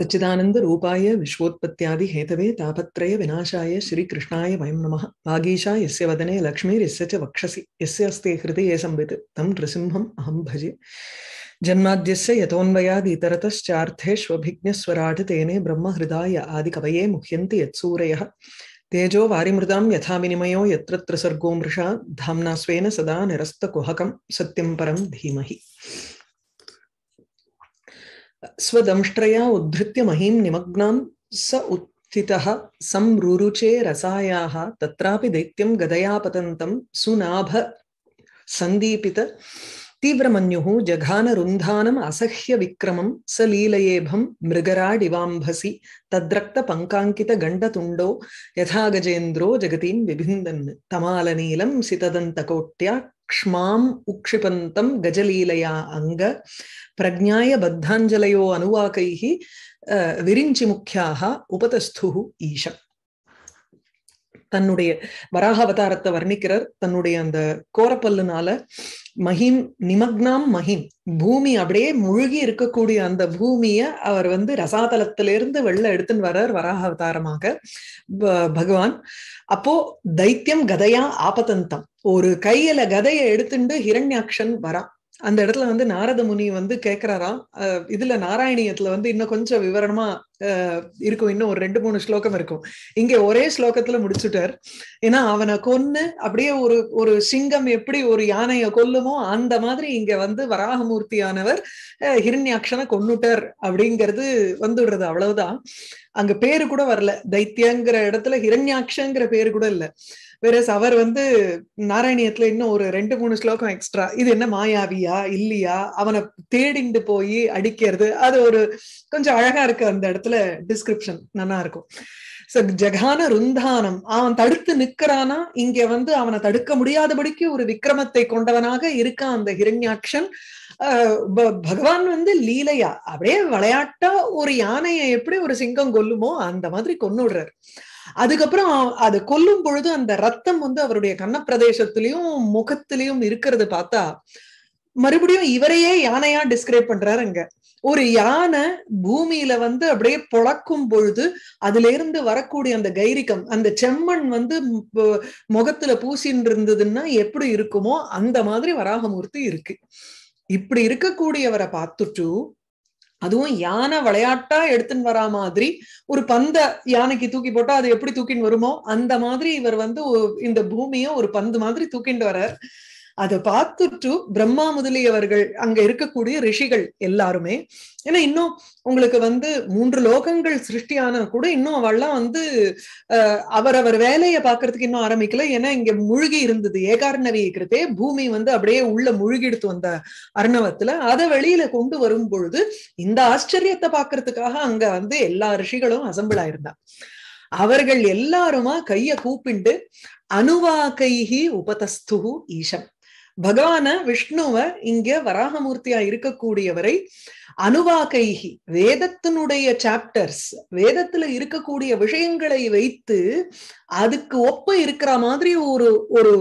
सच्चिदानंद रूपाय विश्वोत्पत्त्यादि Hathaway तापत्रय विनाशाय श्री कृष्णाय वयं नमः वागीशा यस्य वदने यस्य च वक्षसि यस्य अस्ते हृदय संवित तम नृसिंहम अहम भजे जन्माद्यस्य यतोन्वयादितरतश्चार्थेष्वभिज्ञस्वराट् तेने आदि कवये मुह्यन्ति यत्सूरयः तेजो वारिमृदां यथा विनिमयो यत्र त्रिसर्गो मृषा धाम्ना स्वेन सदा निरस्तकुहकं सत्यं परं धीमहि स्वदंष्ट्रया उद्धृत्य महीं निमग्नां स उत्थितः संरुरुचे रसायाः तत्रापि दैत्यं गदया पतन्तं सुनाभ सन्दीपित तीव्रमन्युः असह्य असह्यविक्रमं स लीलयेभं मृगराडिवाम्भसि तद्रक्तपङ्काङ्कितगण्डतुण्डो यथा गजेन्द्रो जगतीं विभिन्दन् तमालनीलं सितदन्तकोट्या क्ष्माम् उक्षिपन्तं गजलीलया अङ्ग प्रज्ञाय बद्धाञ्जलयो अनुवाकैः विरिञ्चिमुख्याः उपतस्थुः ईश தன்னுடைய வராக அவதாரத்தை வர்ணிக்கிறார் தன்னுடைய அந்த கோரப்பல்லுனால மஹிம் நிமக்னாம் மகிம் பூமி அப்படியே முழுகி இருக்கக்கூடிய அந்த பூமிய அவர் வந்து ரசாதலத்திலிருந்து வெள்ள எடுத்துன்னு வர்றார் வராக அவதாரமாக பகவான் அப்போ தைத்தியம் கதையா ஆபதந்தம் ஒரு கையில கதையை எடுத்துட்டு ஹிரண்யாக்ஷன் வரான் அந்த இடத்துல வந்து நாரத முனி வந்து கேட்கிறாராம் இதுல நாராயணியத்துல வந்து இன்னும் கொஞ்சம் விவரமா இருக்கும் இன்னும் ஒரு ரெண்டு மூணு ஸ்லோகம் இருக்கும் இங்க ஒரே ஸ்லோகத்துல முடிச்சுட்டார் ஏன்னா அவனை கொன்னு அப்படியே ஒரு ஒரு சிங்கம் எப்படி ஒரு யானையை கொல்லுமோ அந்த மாதிரி இங்க வந்து வராகமூர்த்தியானவர் ஹிரண்யாட்சனை கொன்னுட்டார் அப்படிங்கிறது வந்துடுறது அவ்வளவுதான் அங்க பேரு கூட வரல தைத்தியங்கிற இடத்துல ஹிரண்யாட்சங்கிற பேரு கூட இல்லை வேற அவர் வந்து நாராயணியத்துல இன்னும் ஒரு ரெண்டு மூணு ஸ்லோகம் எக்ஸ்ட்ரா இது என்ன மாயாவியா இல்லையா அவனை தேடிண்டு போய் அடிக்கிறது அது ஒரு கொஞ்சம் அழகா இருக்கு அந்த இடத்துல டிஸ்கிரிப்ஷன் நல்லா இருக்கும் ஜகான ருந்தானம் அவன் தடுத்து நிக்கிறானா இங்க வந்து அவனை தடுக்க முடியாதபடிக்கு ஒரு விக்கிரமத்தை கொண்டவனாக இருக்கான் அந்த ஹிரண்யாட்சன் பகவான் வந்து லீலையா அப்படியே விளையாட்டா ஒரு யானையை எப்படி ஒரு சிங்கம் கொல்லுமோ அந்த மாதிரி விடுறாரு அதுக்கப்புறம் அது கொல்லும் பொழுது அந்த ரத்தம் வந்து அவருடைய கண்ணப்பிரதேசத்திலயும் முகத்திலையும் இருக்கிறது பார்த்தா மறுபடியும் இவரையே யானையா டிஸ்கிரைப் பண்றாரு அங்க ஒரு யானை பூமியில வந்து அப்படியே பொழக்கும் பொழுது அதுல இருந்து வரக்கூடிய அந்த கைரிக்கம் அந்த செம்மண் வந்து முகத்துல பூசின்னு இருந்ததுன்னா எப்படி இருக்குமோ அந்த மாதிரி வராகமூர்த்தி இருக்கு இப்படி இருக்கக்கூடியவரை பார்த்துட்டு அதுவும் யானை விளையாட்டா எடுத்துன்னு வரா மாதிரி ஒரு பந்த யானைக்கு தூக்கி போட்டா அது எப்படி தூக்கின்னு வருமோ அந்த மாதிரி இவர் வந்து இந்த பூமியை ஒரு பந்து மாதிரி தூக்கிட்டு வர்றார் அதை பார்த்துட்டு பிரம்மா முதலியவர்கள் அங்க இருக்கக்கூடிய ரிஷிகள் எல்லாருமே ஏன்னா இன்னும் உங்களுக்கு வந்து மூன்று லோகங்கள் சிருஷ்டியான கூட இன்னும் அவள்லாம் வந்து அவரவர் வேலையை பாக்குறதுக்கு இன்னும் ஆரம்பிக்கல ஏன்னா இங்க முழுகி இருந்தது ஏகார்ணவி கிருத்தே பூமி வந்து அப்படியே உள்ள எடுத்து வந்த அர்ணவத்துல அதை வெளியில கொண்டு வரும் பொழுது இந்த ஆச்சரியத்தை பாக்குறதுக்காக அங்க வந்து எல்லா ரிஷிகளும் அசம்பிள் ஆயிருந்தா அவர்கள் எல்லாருமா கைய கூப்பிண்டு அணுவாகைகி உபதஸ்து ஈஷம் பகவான விஷ்ணுவ இங்க வராகமூர்த்தியா இருக்கக்கூடியவரை அனுவாகைகி வேதத்தினுடைய சாப்டர்ஸ் வேதத்துல இருக்கக்கூடிய விஷயங்களை வைத்து அதுக்கு ஒப்ப இருக்கிற மாதிரி ஒரு ஒரு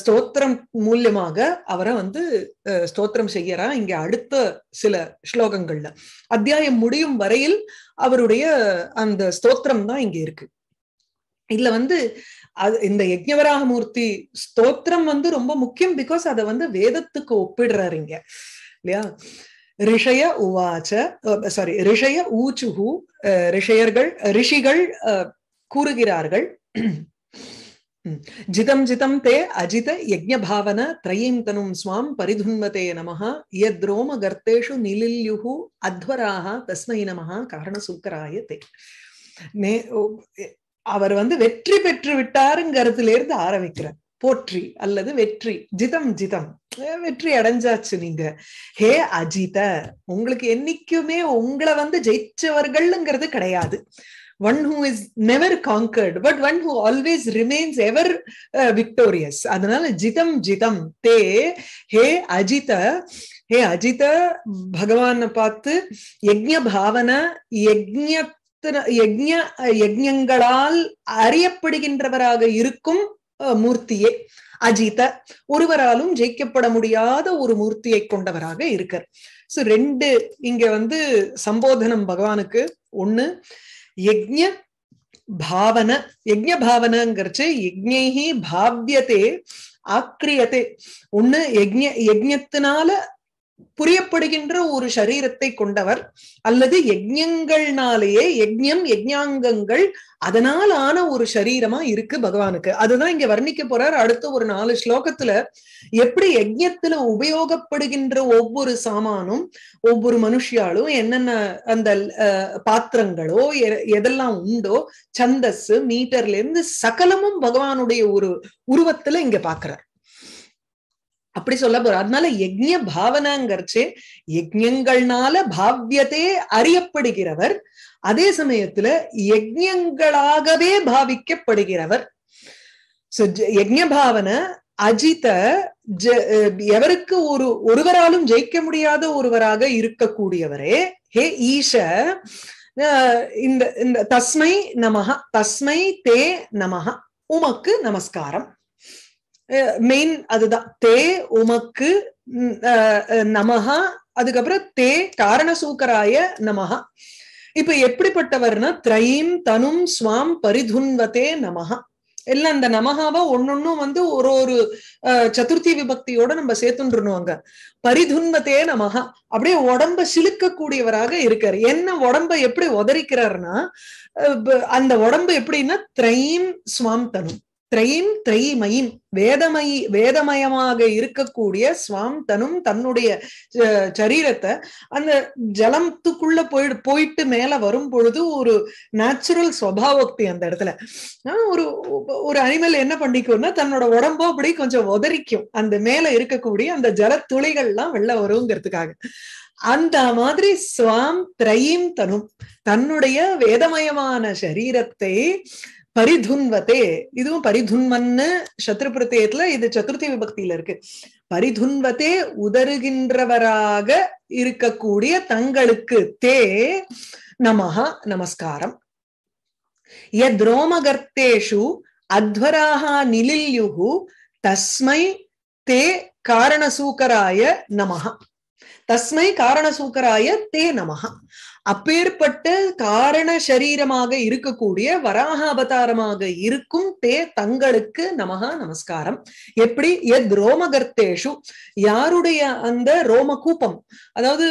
ஸ்தோத்திரம் மூலியமாக அவரை வந்து ஸ்தோத்திரம் செய்யறா இங்க அடுத்த சில ஸ்லோகங்கள்ல அத்தியாயம் முடியும் வரையில் அவருடைய அந்த ஸ்தோத்திரம் தான் இங்க இருக்கு இதுல வந்து அது இந்த யஜ்ஞவராகமூர்த்தி ஸ்தோத்திரம் வந்து ரொம்ப முக்கியம் பிகாஸ் அதை வந்து வேதத்துக்கு ஒப்பிடுறாரு இல்லையா ரிஷய உவாச்ச சாரி ரிஷய ஊச்சுகு ரிஷயர்கள் ரிஷிகள் கூறுகிறார்கள் ஜிதம் ஜிதம் தே அஜித யஜ்ஞபாவன திரையீம் தனும் ஸ்வாம் பரிதுன்மதே நமஹ யத் ரோம கர்த்தேஷு நிலில்யுஹு அத்வராக தஸ்மை நமஹ காரணசூக்கராய தே அவர் வந்து வெற்றி பெற்று விட்டாருங்கிறதுல இருந்து ஆரம்பிக்கிறார் போற்றி அல்லது வெற்றி ஜிதம் ஜிதம் வெற்றி அடைஞ்சாச்சு நீங்க ஹே அஜித உங்களுக்கு என்னைக்குமே உங்களை வந்து ஜெயிச்சவர்கள்ங்கிறது கிடையாது one who is never conquered but one who always remains ever victorious அதனால ஜிதம் ஜிதம் தே ஹே அஜித ஹே அஜித பகவான பார்த்து யஜ்ய பாவன யஜ்ய யஜ்ய யஜ்யங்களால் அறியப்படுகின்றவராக இருக்கும் மூர்த்தியே அஜித ஒருவராலும் ஜெயிக்கப்பட முடியாத ஒரு மூர்த்தியை கொண்டவராக இருக்கார் சோ ரெண்டு இங்க வந்து சம்போதனம் பகவானுக்கு ஒண்ணு யஜ்ய பாவன யஜ பாவனங்கிறச்சு யஜ்யி பாவியத்தே ஆக்கிரியத்தை ஒண்ணு யஜ்ய யஜ்யத்தினால புரியப்படுகின்ற ஒரு சரீரத்தை கொண்டவர் அல்லது யஜ்யங்கள்னாலேயே யஜ்யம் யஜ்யாங்கங்கள் அதனால் ஆன ஒரு சரீரமா இருக்கு பகவானுக்கு அதுதான் இங்க வர்ணிக்க போறார் அடுத்த ஒரு நாலு ஸ்லோகத்துல எப்படி யஜ்யத்துல உபயோகப்படுகின்ற ஒவ்வொரு சாமானும் ஒவ்வொரு மனுஷியாலும் என்னென்ன அந்த பாத்திரங்களோ எதெல்லாம் உண்டோ சந்தஸ் மீட்டர்ல இருந்து சகலமும் பகவானுடைய ஒரு உருவத்துல இங்க பாக்குறார் அப்படி சொல்ல போற அதனால யஜ்ய பாவனாங்கிறச்சு யஜ்யங்கள்னால பாவியத்தே அறியப்படுகிறவர் அதே சமயத்துல யஜ்யங்களாகவே பாவிக்கப்படுகிறவர் சோ யஜ்ய பாவனை அஜித எவருக்கு ஒரு ஒருவராலும் ஜெயிக்க முடியாத ஒருவராக இருக்கக்கூடியவரே ஹே ஈஷ இந்த இந்த தஸ்மை நமஹ தஸ்மை தே நமஹ உமக்கு நமஸ்காரம் மெயின் அதுதான் தே உமக்கு நமகா அதுக்கப்புறம் தே காரண சூக்கராய நமகா இப்ப எப்படிப்பட்டவர்னா திரையும் தனும் சுவாம் பரிதுன்வதே நமகா எல்லாம் அந்த நமகாவை ஒன்னொன்னும் வந்து ஒரு ஒரு சதுர்த்தி விபக்தியோட நம்ம சேர்த்துன்றணும் அங்க பரிதுன்வத்தே நமகா அப்படியே உடம்ப சிலுக்கக்கூடியவராக இருக்காரு என்ன உடம்ப எப்படி உதறிக்கிறாருன்னா அந்த உடம்பு எப்படின்னா திரையும் சுவாம் தனும் திரையின் திரைமயின் வேதமய வேதமயமாக இருக்கக்கூடிய சுவாம் தனும் தன்னுடைய சரீரத்தை அந்த ஜலத்துக்குள்ள போய் போயிட்டு மேல வரும் பொழுது ஒரு நேச்சுரல் ஸ்வபாவோக்தி அந்த இடத்துல ஒரு ஒரு அனிமல் என்ன பண்ணிக்கும்னா தன்னோட உடம்போ அப்படி கொஞ்சம் உதறிக்கும் அந்த மேல இருக்கக்கூடிய அந்த ஜல எல்லாம் வெளில வருங்கிறதுக்காக அந்த மாதிரி சுவாம் திரையும் தனும் தன்னுடைய வேதமயமான சரீரத்தை பரிதுன்வதே இதுவும் பரிதுன்வன்னு சத்ரு இது சதுர்த்தி விபக்தியில இருக்கு பரிதுன்வத்தே உதறுகின்றவராக இருக்கக்கூடிய தங்களுக்கு தே நமஹா நமஸ்காரம் எத் ரோமகர்த்தேஷு அத்வராக நிலில்யுகு தஸ்மை தே காரணசூக்கராய நமஹா தஸ்மை காரணசூக்கராய தே நமஹா அப்பேற்பட்ட காரண சரீரமாக இருக்கக்கூடிய வராக அவதாரமாக இருக்கும் தே தங்களுக்கு நமகா நமஸ்காரம் எப்படி எத் ரோமகர்த்தேஷு யாருடைய அந்த ரோம கூப்பம் அதாவது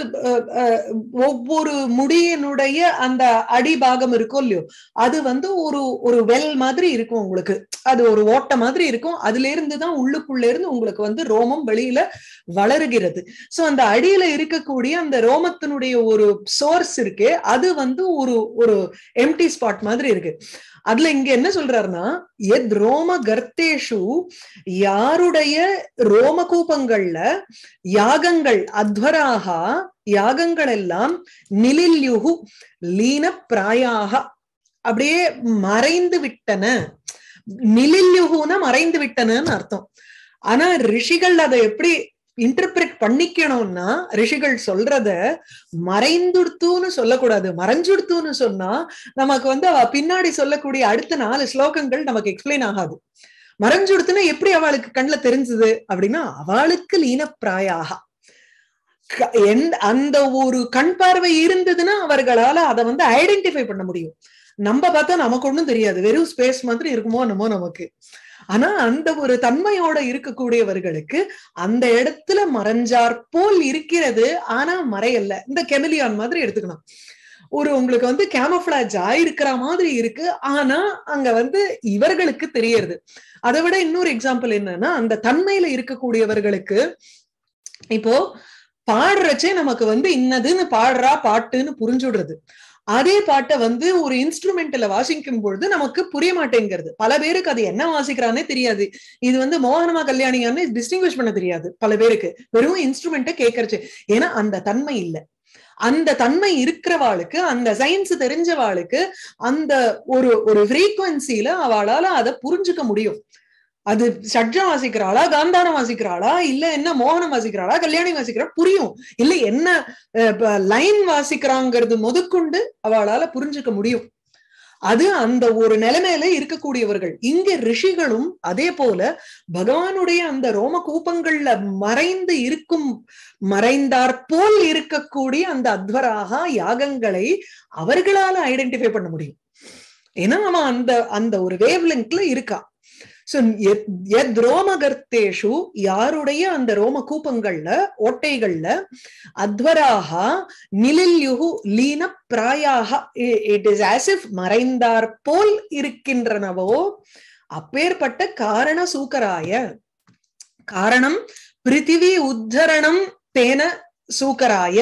ஒவ்வொரு முடியினுடைய அந்த அடிபாகம் இருக்கும் இல்லையோ அது வந்து ஒரு ஒரு வெல் மாதிரி இருக்கும் உங்களுக்கு அது ஒரு ஓட்ட மாதிரி இருக்கும் அதுல இருந்துதான் உள்ளுக்குள்ள இருந்து உங்களுக்கு வந்து ரோமம் வெளியில வளருகிறது சோ அந்த அடியில இருக்கக்கூடிய அந்த ரோமத்தினுடைய ஒரு சோர்ஸ் இருக்கு அது வந்து ஒரு ஒரு எம்டி ஸ்பாட் மாதிரி இருக்கு அதுல இங்க என்ன சொல்றாருன்னா எத் ரோம கர்த்தேஷு யாருடைய ரோம கூபங்கள்ல யாகங்கள் அத்வராக யாகங்கள் எல்லாம் நிலில்யுகு லீன பிராயாக அப்படியே மறைந்து விட்டன நிலில்யுகுன்னா மறைந்து விட்டனன்னு அர்த்தம் ஆனா ரிஷிகள் அதை எப்படி இன்டர்பிரட் பண்ணிக்கணும்னா ரிஷிகள் சொல்றத மறைந்துடுத்துன்னு சொல்லக்கூடாது மறைஞ்சுடுத்துன்னு சொன்னா நமக்கு வந்து அவ பின்னாடி சொல்லக்கூடிய அடுத்த நாலு ஸ்லோகங்கள் நமக்கு எக்ஸ்பிளைன் ஆகாது மறைஞ்சுடுத்துனா எப்படி அவளுக்கு கண்ணுல தெரிஞ்சது அப்படின்னா அவளுக்கு லீனப்பிராயாக அந்த ஒரு கண் பார்வை இருந்ததுன்னா அவர்களால அதை வந்து ஐடென்டிஃபை பண்ண முடியும் நம்ம பார்த்தா நமக்கு ஒண்ணும் தெரியாது வெறும் ஸ்பேஸ் மாதிரி இருக்குமோ என்னமோ நமக்கு ஆனா அந்த ஒரு தன்மையோட இருக்கக்கூடியவர்களுக்கு அந்த இடத்துல மறைஞ்சார் போல் இருக்கிறது ஆனா மறையல்ல இந்த கெமிலியான் மாதிரி எடுத்துக்கணும் ஒரு உங்களுக்கு வந்து கேமஃபிளாஜ் ஆயிருக்கிற மாதிரி இருக்கு ஆனா அங்க வந்து இவர்களுக்கு தெரியறது அதை விட இன்னொரு எக்ஸாம்பிள் என்னன்னா அந்த தன்மையில இருக்கக்கூடியவர்களுக்கு இப்போ பாடுறச்சே நமக்கு வந்து இன்னதுன்னு பாடுறா பாட்டுன்னு புரிஞ்சுடுறது அதே பாட்டை வந்து ஒரு இன்ஸ்ட்ருமெண்ட்ல வாசிக்கும் பொழுது நமக்கு புரிய மாட்டேங்கிறது பல பேருக்கு அது என்ன வாசிக்கிறானே தெரியாது இது வந்து மோகனமா கல்யாணியான்னு டிஸ்டிங்விஷ் பண்ண தெரியாது பல பேருக்கு வெறும் இன்ஸ்ட்ருமெண்ட்டை கேட்கறச்சு ஏன்னா அந்த தன்மை இல்லை அந்த தன்மை இருக்கிறவாளுக்கு அந்த சயின்ஸ் தெரிஞ்சவாளுக்கு அந்த ஒரு ஒரு ஃப்ரீக்குவன்சில அவளால அதை புரிஞ்சுக்க முடியும் அது சட்ஜம் வாசிக்கிறாளா காந்தாரம் வாசிக்கிறாளா இல்ல என்ன மோகனம் வாசிக்கிறாளா கல்யாணி வாசிக்கிறா புரியும் இல்ல என்ன லைன் வாசிக்கிறாங்கிறது முதற்கொண்டு அவளால புரிஞ்சுக்க முடியும் அது அந்த ஒரு நிலைமையில இருக்கக்கூடியவர்கள் இங்க ரிஷிகளும் அதே போல பகவானுடைய அந்த ரோம கூப்பங்கள்ல மறைந்து இருக்கும் மறைந்தார் போல் இருக்கக்கூடிய அந்த அத்வராக யாகங்களை அவர்களால ஐடென்டிஃபை பண்ண முடியும் ஏன்னா அவன் அந்த அந்த ஒரு வேவ் லெங்க்ல இருக்கான் சோ எத் ரோமகர்த்தேஷு யாருடைய அந்த ரோம கூப்பங்கள்ல ஓட்டைகள்ல அத்வராக நிலில்யுகு லீன பிராயாக இட் இஸ் ஆசிப் மறைந்தார் போல் இருக்கின்றனவோ அப்பேற்பட்ட காரண சூக்கராய காரணம் பிருத்திவி உத்தரணம் தேன சூக்கராய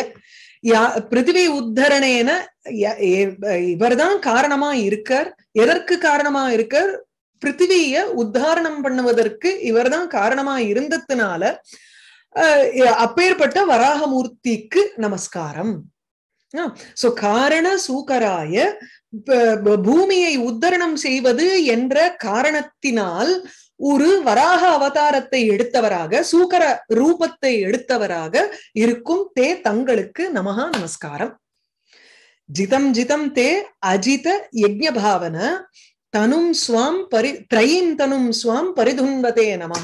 பிருத்திவி உத்தரணேன இவர்தான் காரணமா இருக்கார் எதற்கு காரணமா இருக்கார் பிருத்திவிய உத்தாரணம் பண்ணுவதற்கு இவர் தான் காரணமா இருந்ததுனால அப்பேற்பட்ட வராகமூர்த்திக்கு நமஸ்காரம் சோ காரண சூக்கராய பூமியை உத்தரணம் செய்வது என்ற காரணத்தினால் ஒரு வராக அவதாரத்தை எடுத்தவராக சூக்கர ரூபத்தை எடுத்தவராக இருக்கும் தே தங்களுக்கு நமகா நமஸ்காரம் ஜிதம் ஜிதம் தே அஜித யஜ்யபாவன தனும் சுவாம் பரி திரையின் தனும் சுவாம் பரிதுன்வதே நம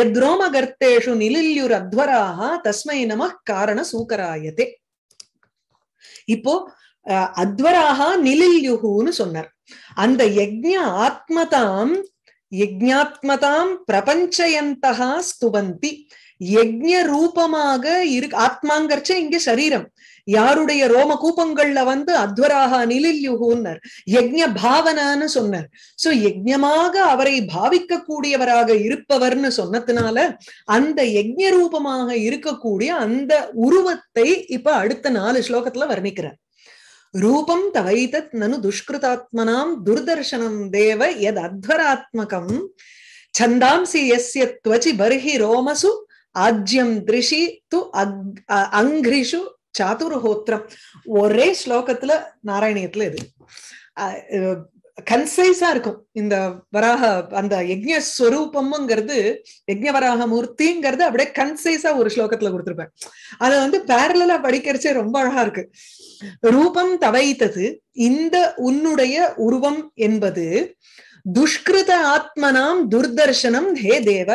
எத்ரோம கர்த்தேஷு எத்ரோமகர்த்தேஷு அத்வராக தஸ்மை நம காரண சூக்கராயத்தே இப்போ அத்வராக நிலில்யுகுன்னு சொன்னார் அந்த யஜ்ய ஆத்மதாம் யஜ்ஞாத்மதாம் பிரபஞ்சயந்தகா ஸ்துவந்தி யஜ்ய ரூபமாக இரு ஆத்மாங்கர்ச்ச இங்க சரீரம் யாருடைய ரோம கூப்பங்கள்ல வந்து அத்வராக நிலில்யுகுன்னர் யஜ்ய பாவனான்னு சொன்னார் சோ யஜ்யமாக அவரை பாவிக்க கூடியவராக இருப்பவர்னு சொன்னதுனால அந்த யஜ்ய ரூபமாக இருக்கக்கூடிய அந்த உருவத்தை இப்ப அடுத்த நாலு ஸ்லோகத்துல வர்ணிக்கிறார் ரூபம் தவைதத் நனு துஷ்கிருதாத்மனாம் துர்தர்ஷனம் தேவ எத் அத்வராத்மகம் சந்தாம்சி எஸ்ய துவச்சி பர்ஹி ரோமசு ஆஜ்யம் திருஷி து அங்கிரிஷு சாதுர்ஹோத்திரம் ஒரே ஸ்லோகத்துல நாராயணியத்துல இது கன்சைஸா இருக்கும் இந்த வராக அந்த யஜ்ய யஜ்ய வராக மூர்த்திங்கிறது அப்படியே கன்சைஸா ஒரு ஸ்லோகத்துல கொடுத்துருப்பேன் அதை வந்து பேரலா படிக்கிறச்சே ரொம்ப அழகா இருக்கு ரூபம் தவைத்தது இந்த உன்னுடைய உருவம் என்பது துஷ்கிருத ஆத்மனாம் துர்தர்ஷனம் ஹே தேவ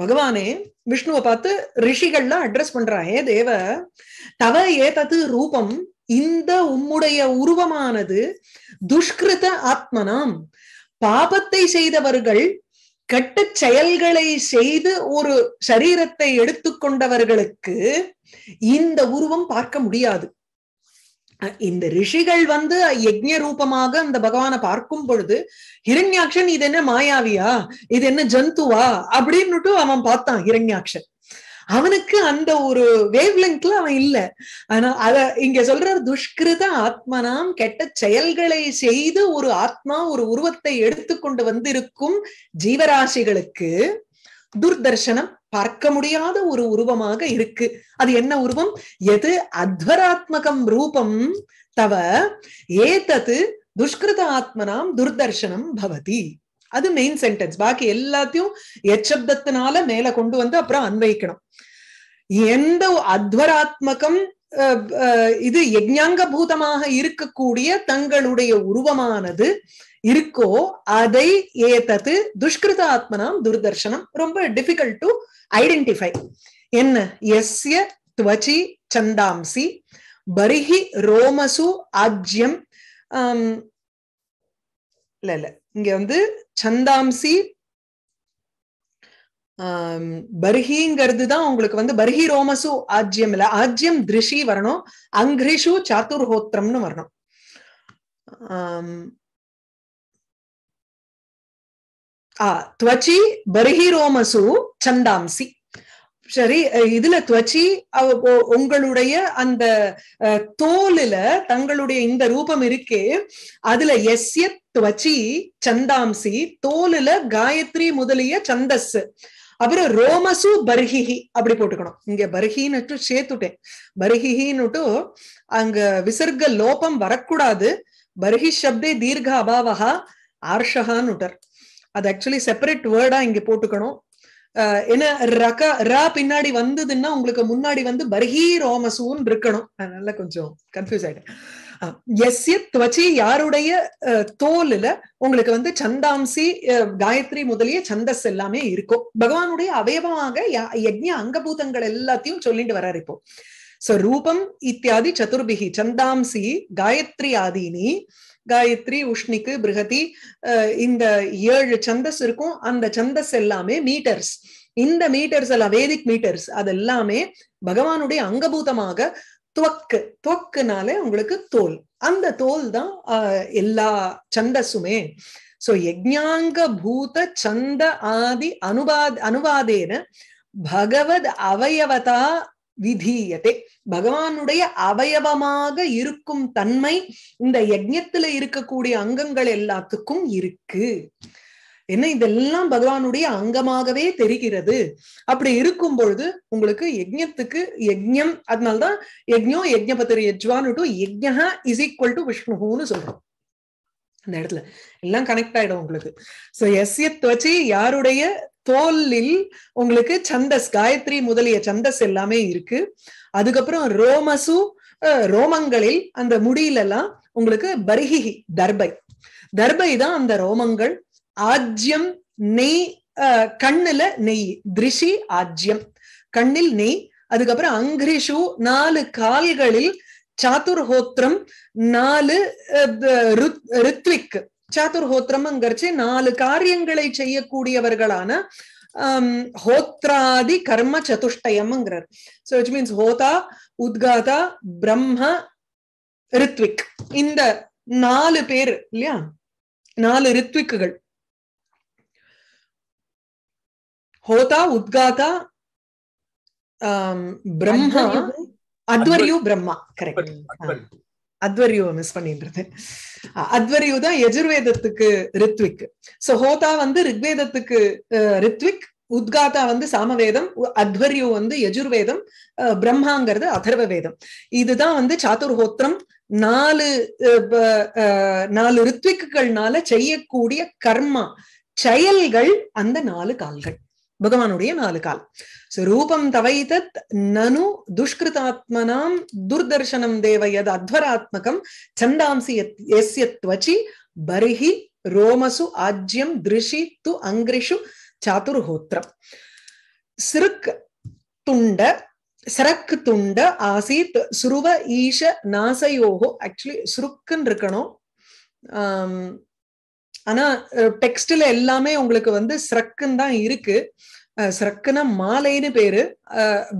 பகவானே விஷ்ணுவை பார்த்து ரிஷிகள்ல அட்ரஸ் பண்றான் ஏ தேவ தவ ஏதது ரூபம் இந்த உம்முடைய உருவமானது துஷ்கிருத ஆத்மனாம் பாபத்தை செய்தவர்கள் கட்ட செயல்களை செய்து ஒரு சரீரத்தை எடுத்துக்கொண்டவர்களுக்கு இந்த உருவம் பார்க்க முடியாது இந்த ரிஷிகள் வந்து யஜ்ய ரூபமாக அந்த பகவானை பார்க்கும் பொழுது ஹிரண்யாட்சன் இது என்ன மாயாவியா இது என்ன ஜந்துவா அப்படின்னுட்டு அவன் பார்த்தான் ஹிரண்யாட்சன் அவனுக்கு அந்த ஒரு வேவ் லெங்க்ல அவன் இல்ல ஆனா அத இங்க சொல்ற துஷ்கிருத ஆத்மனாம் கெட்ட செயல்களை செய்து ஒரு ஆத்மா ஒரு உருவத்தை எடுத்துக்கொண்டு வந்திருக்கும் ஜீவராசிகளுக்கு துர்தர்ஷனம் பார்க்க முடியாத ஒரு உருவமாக இருக்கு அது என்ன உருவம் எது அத்வராத்மகம் ரூபம் தவ ஏதது துஷ்கிருத ஆத்மனாம் துர்தர்ஷனம் பவதி அது மெயின் சென்டென்ஸ் பாக்கி எல்லாத்தையும் எச்சப்தத்தினால மேல கொண்டு வந்து அப்புறம் அன்வைக்கணும் எந்த அத்வராத்மகம் இது யஜ்யாங்க பூதமாக இருக்கக்கூடிய தங்களுடைய உருவமானது இருக்கோ அதை ஏத்தது துஷ்கிருத ஆத்மனாம் துர்தர்ஷனம் ரொம்ப டிஃபிகல்ட் டு ஐடென்டிஃபை என்ன எஸ்ய துவச்சி சந்தாம்சி பரிஹி ரோமசு ஆஜ்யம் இல்ல இல்ல இங்க வந்து சந்தாம்சி பர்ஹிங்கிறது தான் உங்களுக்கு வந்து பர்ஹி ரோமசு ஆஜ்யம் இல்ல ஆஜ்யம் திருஷி வரணும் அங்கிரிஷு சாத்துர்ஹோத்திரம்னு வரணும் துவச்சி ரோமசு சந்தாம்சி சரி இதுல துவச்சி உங்களுடைய அந்த தோலுல தங்களுடைய இந்த ரூபம் இருக்கே அதுல எஸ்ய துவச்சி சந்தாம்சி தோலுல காயத்ரி முதலிய சந்தஸ் அப்புறம் ரோமசு பர்ஹிஹி அப்படி போட்டுக்கணும் இங்க பர்ஹின்னு சேர்த்துட்டேன் பர்ஹிஹின்னுட்டு அங்க விசர்க்க லோபம் வரக்கூடாது பர்ஹி சப்தே தீர்ঘ அபாவகா ஆர்ஷகான்னு அது ஆக்சுவலி செப்பரேட் வேர்டா இங்க போட்டுக்கணும் என்ன ரக ரா பின்னாடி வந்ததுன்னா உங்களுக்கு முன்னாடி வந்து பர்ஹி ரோமசூன் இருக்கணும் அதனால கொஞ்சம் கன்ஃபியூஸ் ஆயிட்டேன் எஸ்ய துவச்சி யாருடைய தோலுல உங்களுக்கு வந்து சந்தாம்சி காயத்ரி முதலிய சந்தஸ் எல்லாமே இருக்கும் பகவானுடைய அவயவமாக யஜ்ய அங்கபூதங்கள் எல்லாத்தையும் சொல்லிட்டு வர்றாரு இப்போ சோ ரூபம் இத்தியாதி சதுர்பிகி சந்தாம்சி காயத்ரி ஆதீனி காயத்ரி உஷ்ணிக்கு பிரகதி இந்த ஏழு சந்தஸ் இருக்கும் அந்த சந்தஸ் எல்லாமே மீட்டர்ஸ் இந்த மீட்டர்ஸ் எல்லாம் வேதிக் மீட்டர்ஸ் அது எல்லாமே பகவானுடைய அங்கபூதமாக துவக்கு துவக்குனாலே உங்களுக்கு தோல் அந்த தோல் தான் எல்லா சந்தஸுமே சோ யஜ்ஞாங்க பூத சந்த ஆதி அனுபாத் அனுவாதேன பகவத் அவயவதா விதீயத்தை பகவானுடைய அவயவமாக இருக்கும் தன்மை இந்த யஜ்யத்துல இருக்கக்கூடிய அங்கங்கள் எல்லாத்துக்கும் இருக்கு என்ன இதெல்லாம் பகவானுடைய அங்கமாகவே தெரிகிறது அப்படி இருக்கும் பொழுது உங்களுக்கு யஜ்யத்துக்கு யஜ்யம் அதனால்தான் யஜ்யோ யஜ்யபத்திரி யஜ்வான்னு டு யஜ்யா இஸ் ஈக்வல் டு விஷ்ணுன்னு சொல்றோம் அந்த இடத்துல எல்லாம் கனெக்ட் ஆயிடும் உங்களுக்கு சோ எஸ்யத் வச்சு யாருடைய தோலில் உங்களுக்கு சந்தஸ் காயத்ரி முதலிய சந்தஸ் எல்லாமே இருக்கு அதுக்கப்புறம் ரோமசு ரோமங்களில் அந்த முடியிலெல்லாம் உங்களுக்கு பரிகிஹி தர்பை தர்பை தான் அந்த ரோமங்கள் ஆஜ்யம் நெய் கண்ணுல நெய் திருஷி ஆஜ்யம் கண்ணில் நெய் அதுக்கப்புறம் அங்கிரிஷு நாலு கால்களில் சாத்துர்ஹோத்திரம் நாலு ரித்விக் சாத்துர்ஹோத்திரம்ங்கிறச்சு நாலு காரியங்களை செய்யக்கூடியவர்களான ஹோத்ராதி கர்ம சதுஷ்டயம்ங்கிறார் சோ இட் மீன்ஸ் ஹோதா உத்காதா பிரம்ம ரித்விக் இந்த நாலு பேர் இல்லையா நாலு ரித்விக்குகள் ஹோதா உத்காதா பிரம்மா அத்வரியு பிரம்மா கரெக்ட் அத்வரியுவை மிஸ் பண்ணின்றது அத்வரியு தான் எஜுர்வேதத்துக்கு ரித்விக் சோ ஹோதா வந்து ரிக்வேதத்துக்கு ரித்விக் உத்காதா வந்து சாமவேதம் அத்வரியு வந்து எஜுர்வேதம் பிரம்மாங்கிறது அதர்வ வேதம் இதுதான் வந்து சாத்துர்ஹோத்திரம் நாலு நாலு ரித்விக்குகள்னால செய்யக்கூடிய கர்மா செயல்கள் அந்த நாலு கால்கள் பகவானுடைய நாலு கால் சோ ரூபம் தவைதத் நனு துஷ்கிருதாத்மனாம் துர்தர்சனம் தேவயத் அத்வராத்மகம் சந்தாம்சி எஸ்ய துவச்சி பர்ஹி ரோமசு ஆஜ்யம் திருஷி து அங்கிரிஷு சாதுர்ஹோத்திரம் சிறுக் துண்ட சரக்கு துண்ட ஆசித் சுருவ ஈஷ நாசயோகோ ஆக்சுவலி சுருக்குன்னு இருக்கணும் ஆனா டெக்ஸ்ட்ல எல்லாமே உங்களுக்கு வந்து சிரக்குன்னு தான் இருக்கு சிரக்குனா மாலைன்னு பேரு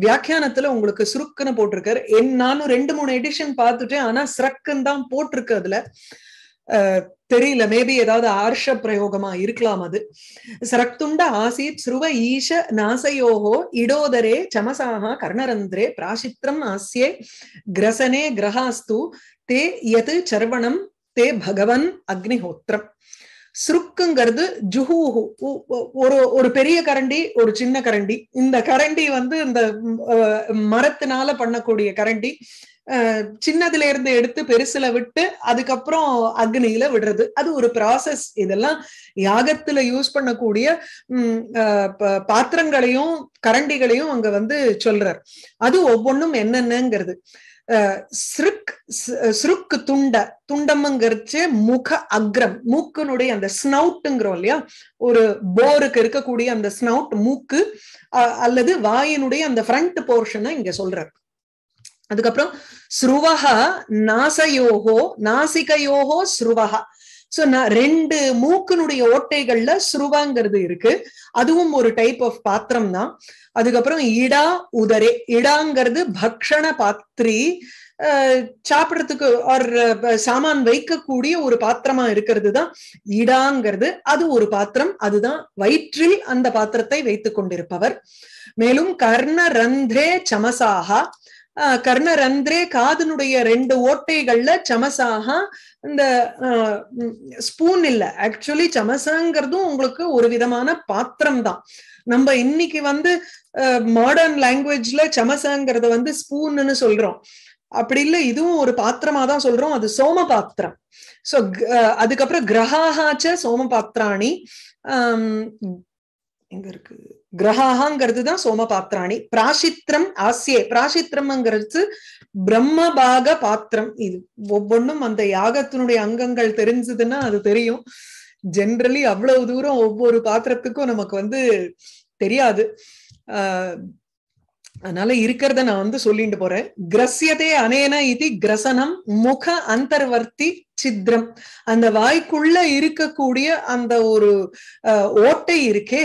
வியாக்கியானத்துல உங்களுக்கு சுருக்குன்னு போட்டிருக்காரு என் நானும் ரெண்டு மூணு எடிஷன் பார்த்துட்டேன் ஆனா சிரக்குன்னு தான் போட்டிருக்கு அதுல தெரியல மேபி ஏதாவது ஆர்ஷ பிரயோகமா இருக்கலாம் அது சரக்துண்ட ஆசித் ஸ்ருவ ஈஷ நாசயோகோ இடோதரே சமசாஹா கர்ணரந்திரே பிராசித்திரம் ஆசியே கிரசனே கிரகாஸ்து தே எது சர்வணம் தே பகவன் அக்னிஹோத்திரம் சுருக்குங்கிறது ஜுஹூஹு ஒரு ஒரு பெரிய கரண்டி ஒரு சின்ன கரண்டி இந்த கரண்டி வந்து இந்த மரத்தினால பண்ணக்கூடிய கரண்டி சின்னதுல இருந்து எடுத்து பெருசுல விட்டு அதுக்கப்புறம் அக்னியில விடுறது அது ஒரு ப்ராசஸ் இதெல்லாம் யாகத்துல யூஸ் பண்ணக்கூடிய பாத்திரங்களையும் கரண்டிகளையும் அங்க வந்து சொல்றார் அது ஒவ்வொன்றும் என்னென்னங்கிறது சிறுக் சிறுக்கு துண்ட துண்டம்ங்கிறச்சு முக அக்ரம் மூக்குனுடைய அந்த ஸ்னவுட்டுங்கிறோம் இல்லையா ஒரு போருக்கு இருக்கக்கூடிய அந்த ஸ்னவுட் மூக்கு அல்லது வாயினுடைய அந்த ஃப்ரண்ட் போர்ஷனை இங்க சொல்றார் அதுக்கப்புறம் ஸ்ருவக நாசயோகோ நாசிகையோகோ ஸ்ருவகா சோ நான் ரெண்டு மூக்கனுடைய ஓட்டைகள்ல சுருவாங்கிறது இருக்கு அதுவும் ஒரு டைப் ஆஃப் பாத்திரம் தான் அதுக்கப்புறம் இடா உதரே இடாங்கிறது பக்ஷண பாத்திரி சாப்பிடறதுக்கு ஆர் சாமான் வைக்கக்கூடிய ஒரு பாத்திரமா இருக்கிறது தான் இடாங்கிறது அது ஒரு பாத்திரம் அதுதான் வயிற்றில் அந்த பாத்திரத்தை வைத்துக் கொண்டிருப்பவர் மேலும் கர்ண ரந்தே சமசாகா கர்ணர் அன்றே காதனுடைய ரெண்டு ஓட்டைகள்ல சமசாக இந்த ஸ்பூன் இல்ல ஆக்சுவலி சமசாங்கிறதும் உங்களுக்கு ஒரு விதமான பாத்திரம் தான் நம்ம இன்னைக்கு வந்து மாடர்ன் லாங்குவேஜ்ல சமசாங்கிறத வந்து ஸ்பூன்னு சொல்றோம் அப்படி இல்லை இதுவும் ஒரு பாத்திரமா தான் சொல்றோம் அது சோம பாத்திரம் சோ அதுக்கப்புறம் கிரகாச்ச சோம பாத்திராணி எங்க இருக்கு கிரகாங்கிறது தான் பாத்திராணி பிராசித்திரம் ஆசியே பிராசித்திரம்ங்கிறது பிரம்ம பாக பாத்திரம் இது ஒவ்வொன்றும் அந்த யாகத்தினுடைய அங்கங்கள் தெரிஞ்சதுன்னா அது தெரியும் ஜென்ரலி அவ்வளவு தூரம் ஒவ்வொரு பாத்திரத்துக்கும் நமக்கு வந்து தெரியாது ஆஹ் அதனால இருக்கிறத நான் வந்து சொல்லிட்டு போறேன் கிரசியதே அனேன இது கிரசனம் முக அந்தர்வர்த்தி சித்திரம் அந்த வாய்க்குள்ள இருக்கக்கூடிய அந்த ஒரு ஓட்டை இருக்கே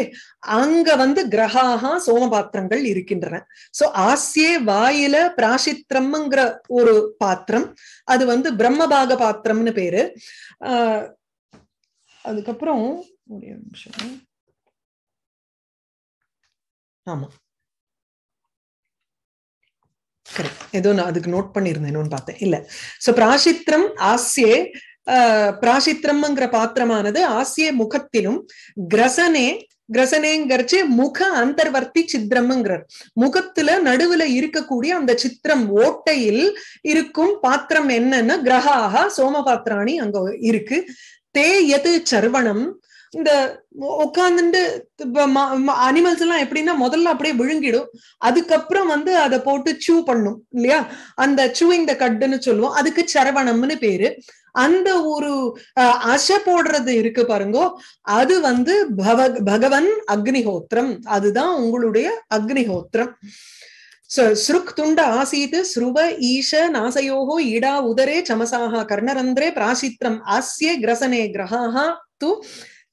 அங்க வந்து கிரகாகா சோமபாத்திரங்கள் இருக்கின்றன சோ ஆசியே வாயில பிராசித்திரம்ங்கிற ஒரு பாத்திரம் அது வந்து பிரம்மபாக பாத்திரம்னு பேரு ஆஹ் அதுக்கப்புறம் ஆமா கரெக்ட் ஏதோ நான் அதுக்கு நோட் பண்ணியிருந்தேன் பார்த்தேன் இல்ல சோ பிராசித்திரம் ஆசியே பிராசித்திரம்ங்கிற பாத்திரமானது ஆசிய முகத்திலும் கிரசனே கிரசனேங்கிறச்சு முக அந்தர்வர்த்தி சித்திரம்ங்கிறார் முகத்துல நடுவுல இருக்கக்கூடிய அந்த சித்திரம் ஓட்டையில் இருக்கும் பாத்திரம் என்னன்னா கிரகாக சோமபாத்திராணி அங்க இருக்கு தே எது சர்வணம் இந்த உட்காந்துட்டு அனிமல்ஸ் எல்லாம் எப்படின்னா முதல்ல அப்படியே விழுங்கிடும் அதுக்கப்புறம் வந்து அதை போட்டு சூ பண்ணும் இல்லையா அந்த சூவிங் த கட்டுன்னு சொல்லுவோம் அதுக்கு சரவணம்னு பேரு அந்த ஒரு அஷ போடுறது இருக்கு பாருங்க அது வந்து பவ பகவன் அக்னிஹோத்திரம் அதுதான் உங்களுடைய அக்னிஹோத்திரம் சுருக் துண்ட ஆசீத்து ஸ்ருவ ஈஷ நாசயோகோ இடா உதரே சமசாகா கர்ணரந்திரே பிராசித்திரம் ஆசிய கிரசனே கிரகாக து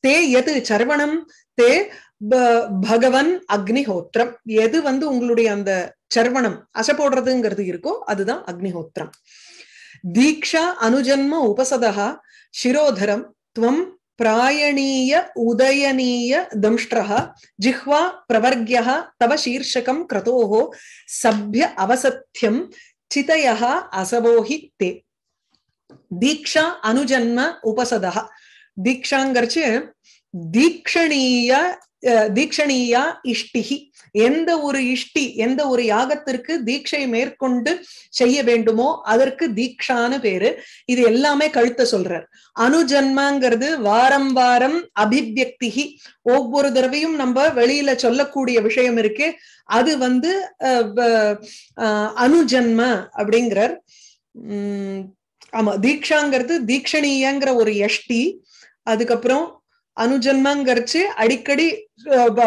தே எது சரவணம் தே பகவன் அக்னிஹோத்திரம் எது வந்து உங்களுடைய அந்த சர்வணம் அசை போடுறதுங்கிறது இருக்கோ அதுதான் அக்னிஹோத்திரம் தீக்ஷா அனுஜன்ம உபசதா சிரோதரம் துவம் பிராயணீய உதயநீய தம்ஷ்டா ஜிஹ்வா பிரவர்கியா தவ சீர்ஷகம் கிரதோஹோ சபிய அவசத்தியம் சிதயா அசவோஹி தே தீக்ஷா அனுஜன்ம உபசதா தீக்ஷாங்கிறச்சு தீக்ஷணீய தீக்ஷணீயா இஷ்டிகி எந்த ஒரு இஷ்டி எந்த ஒரு யாகத்திற்கு தீட்சை மேற்கொண்டு செய்ய வேண்டுமோ அதற்கு தீக்ஷான்னு பேரு இது எல்லாமே கழுத்த சொல்றார் அனுஜன்மாங்கிறது வாரம் வாரம் அபிவியக்திகி ஒவ்வொரு தடவையும் நம்ம வெளியில சொல்லக்கூடிய விஷயம் இருக்கு அது வந்து அனுஜன்ம அப்படிங்கிறார் உம் ஆமா தீக்ஷாங்கிறது தீக்ஷணீயங்கிற ஒரு எஷ்டி அதுக்கப்புறம் அனுஜன்மங்கிறச்சு அடிக்கடி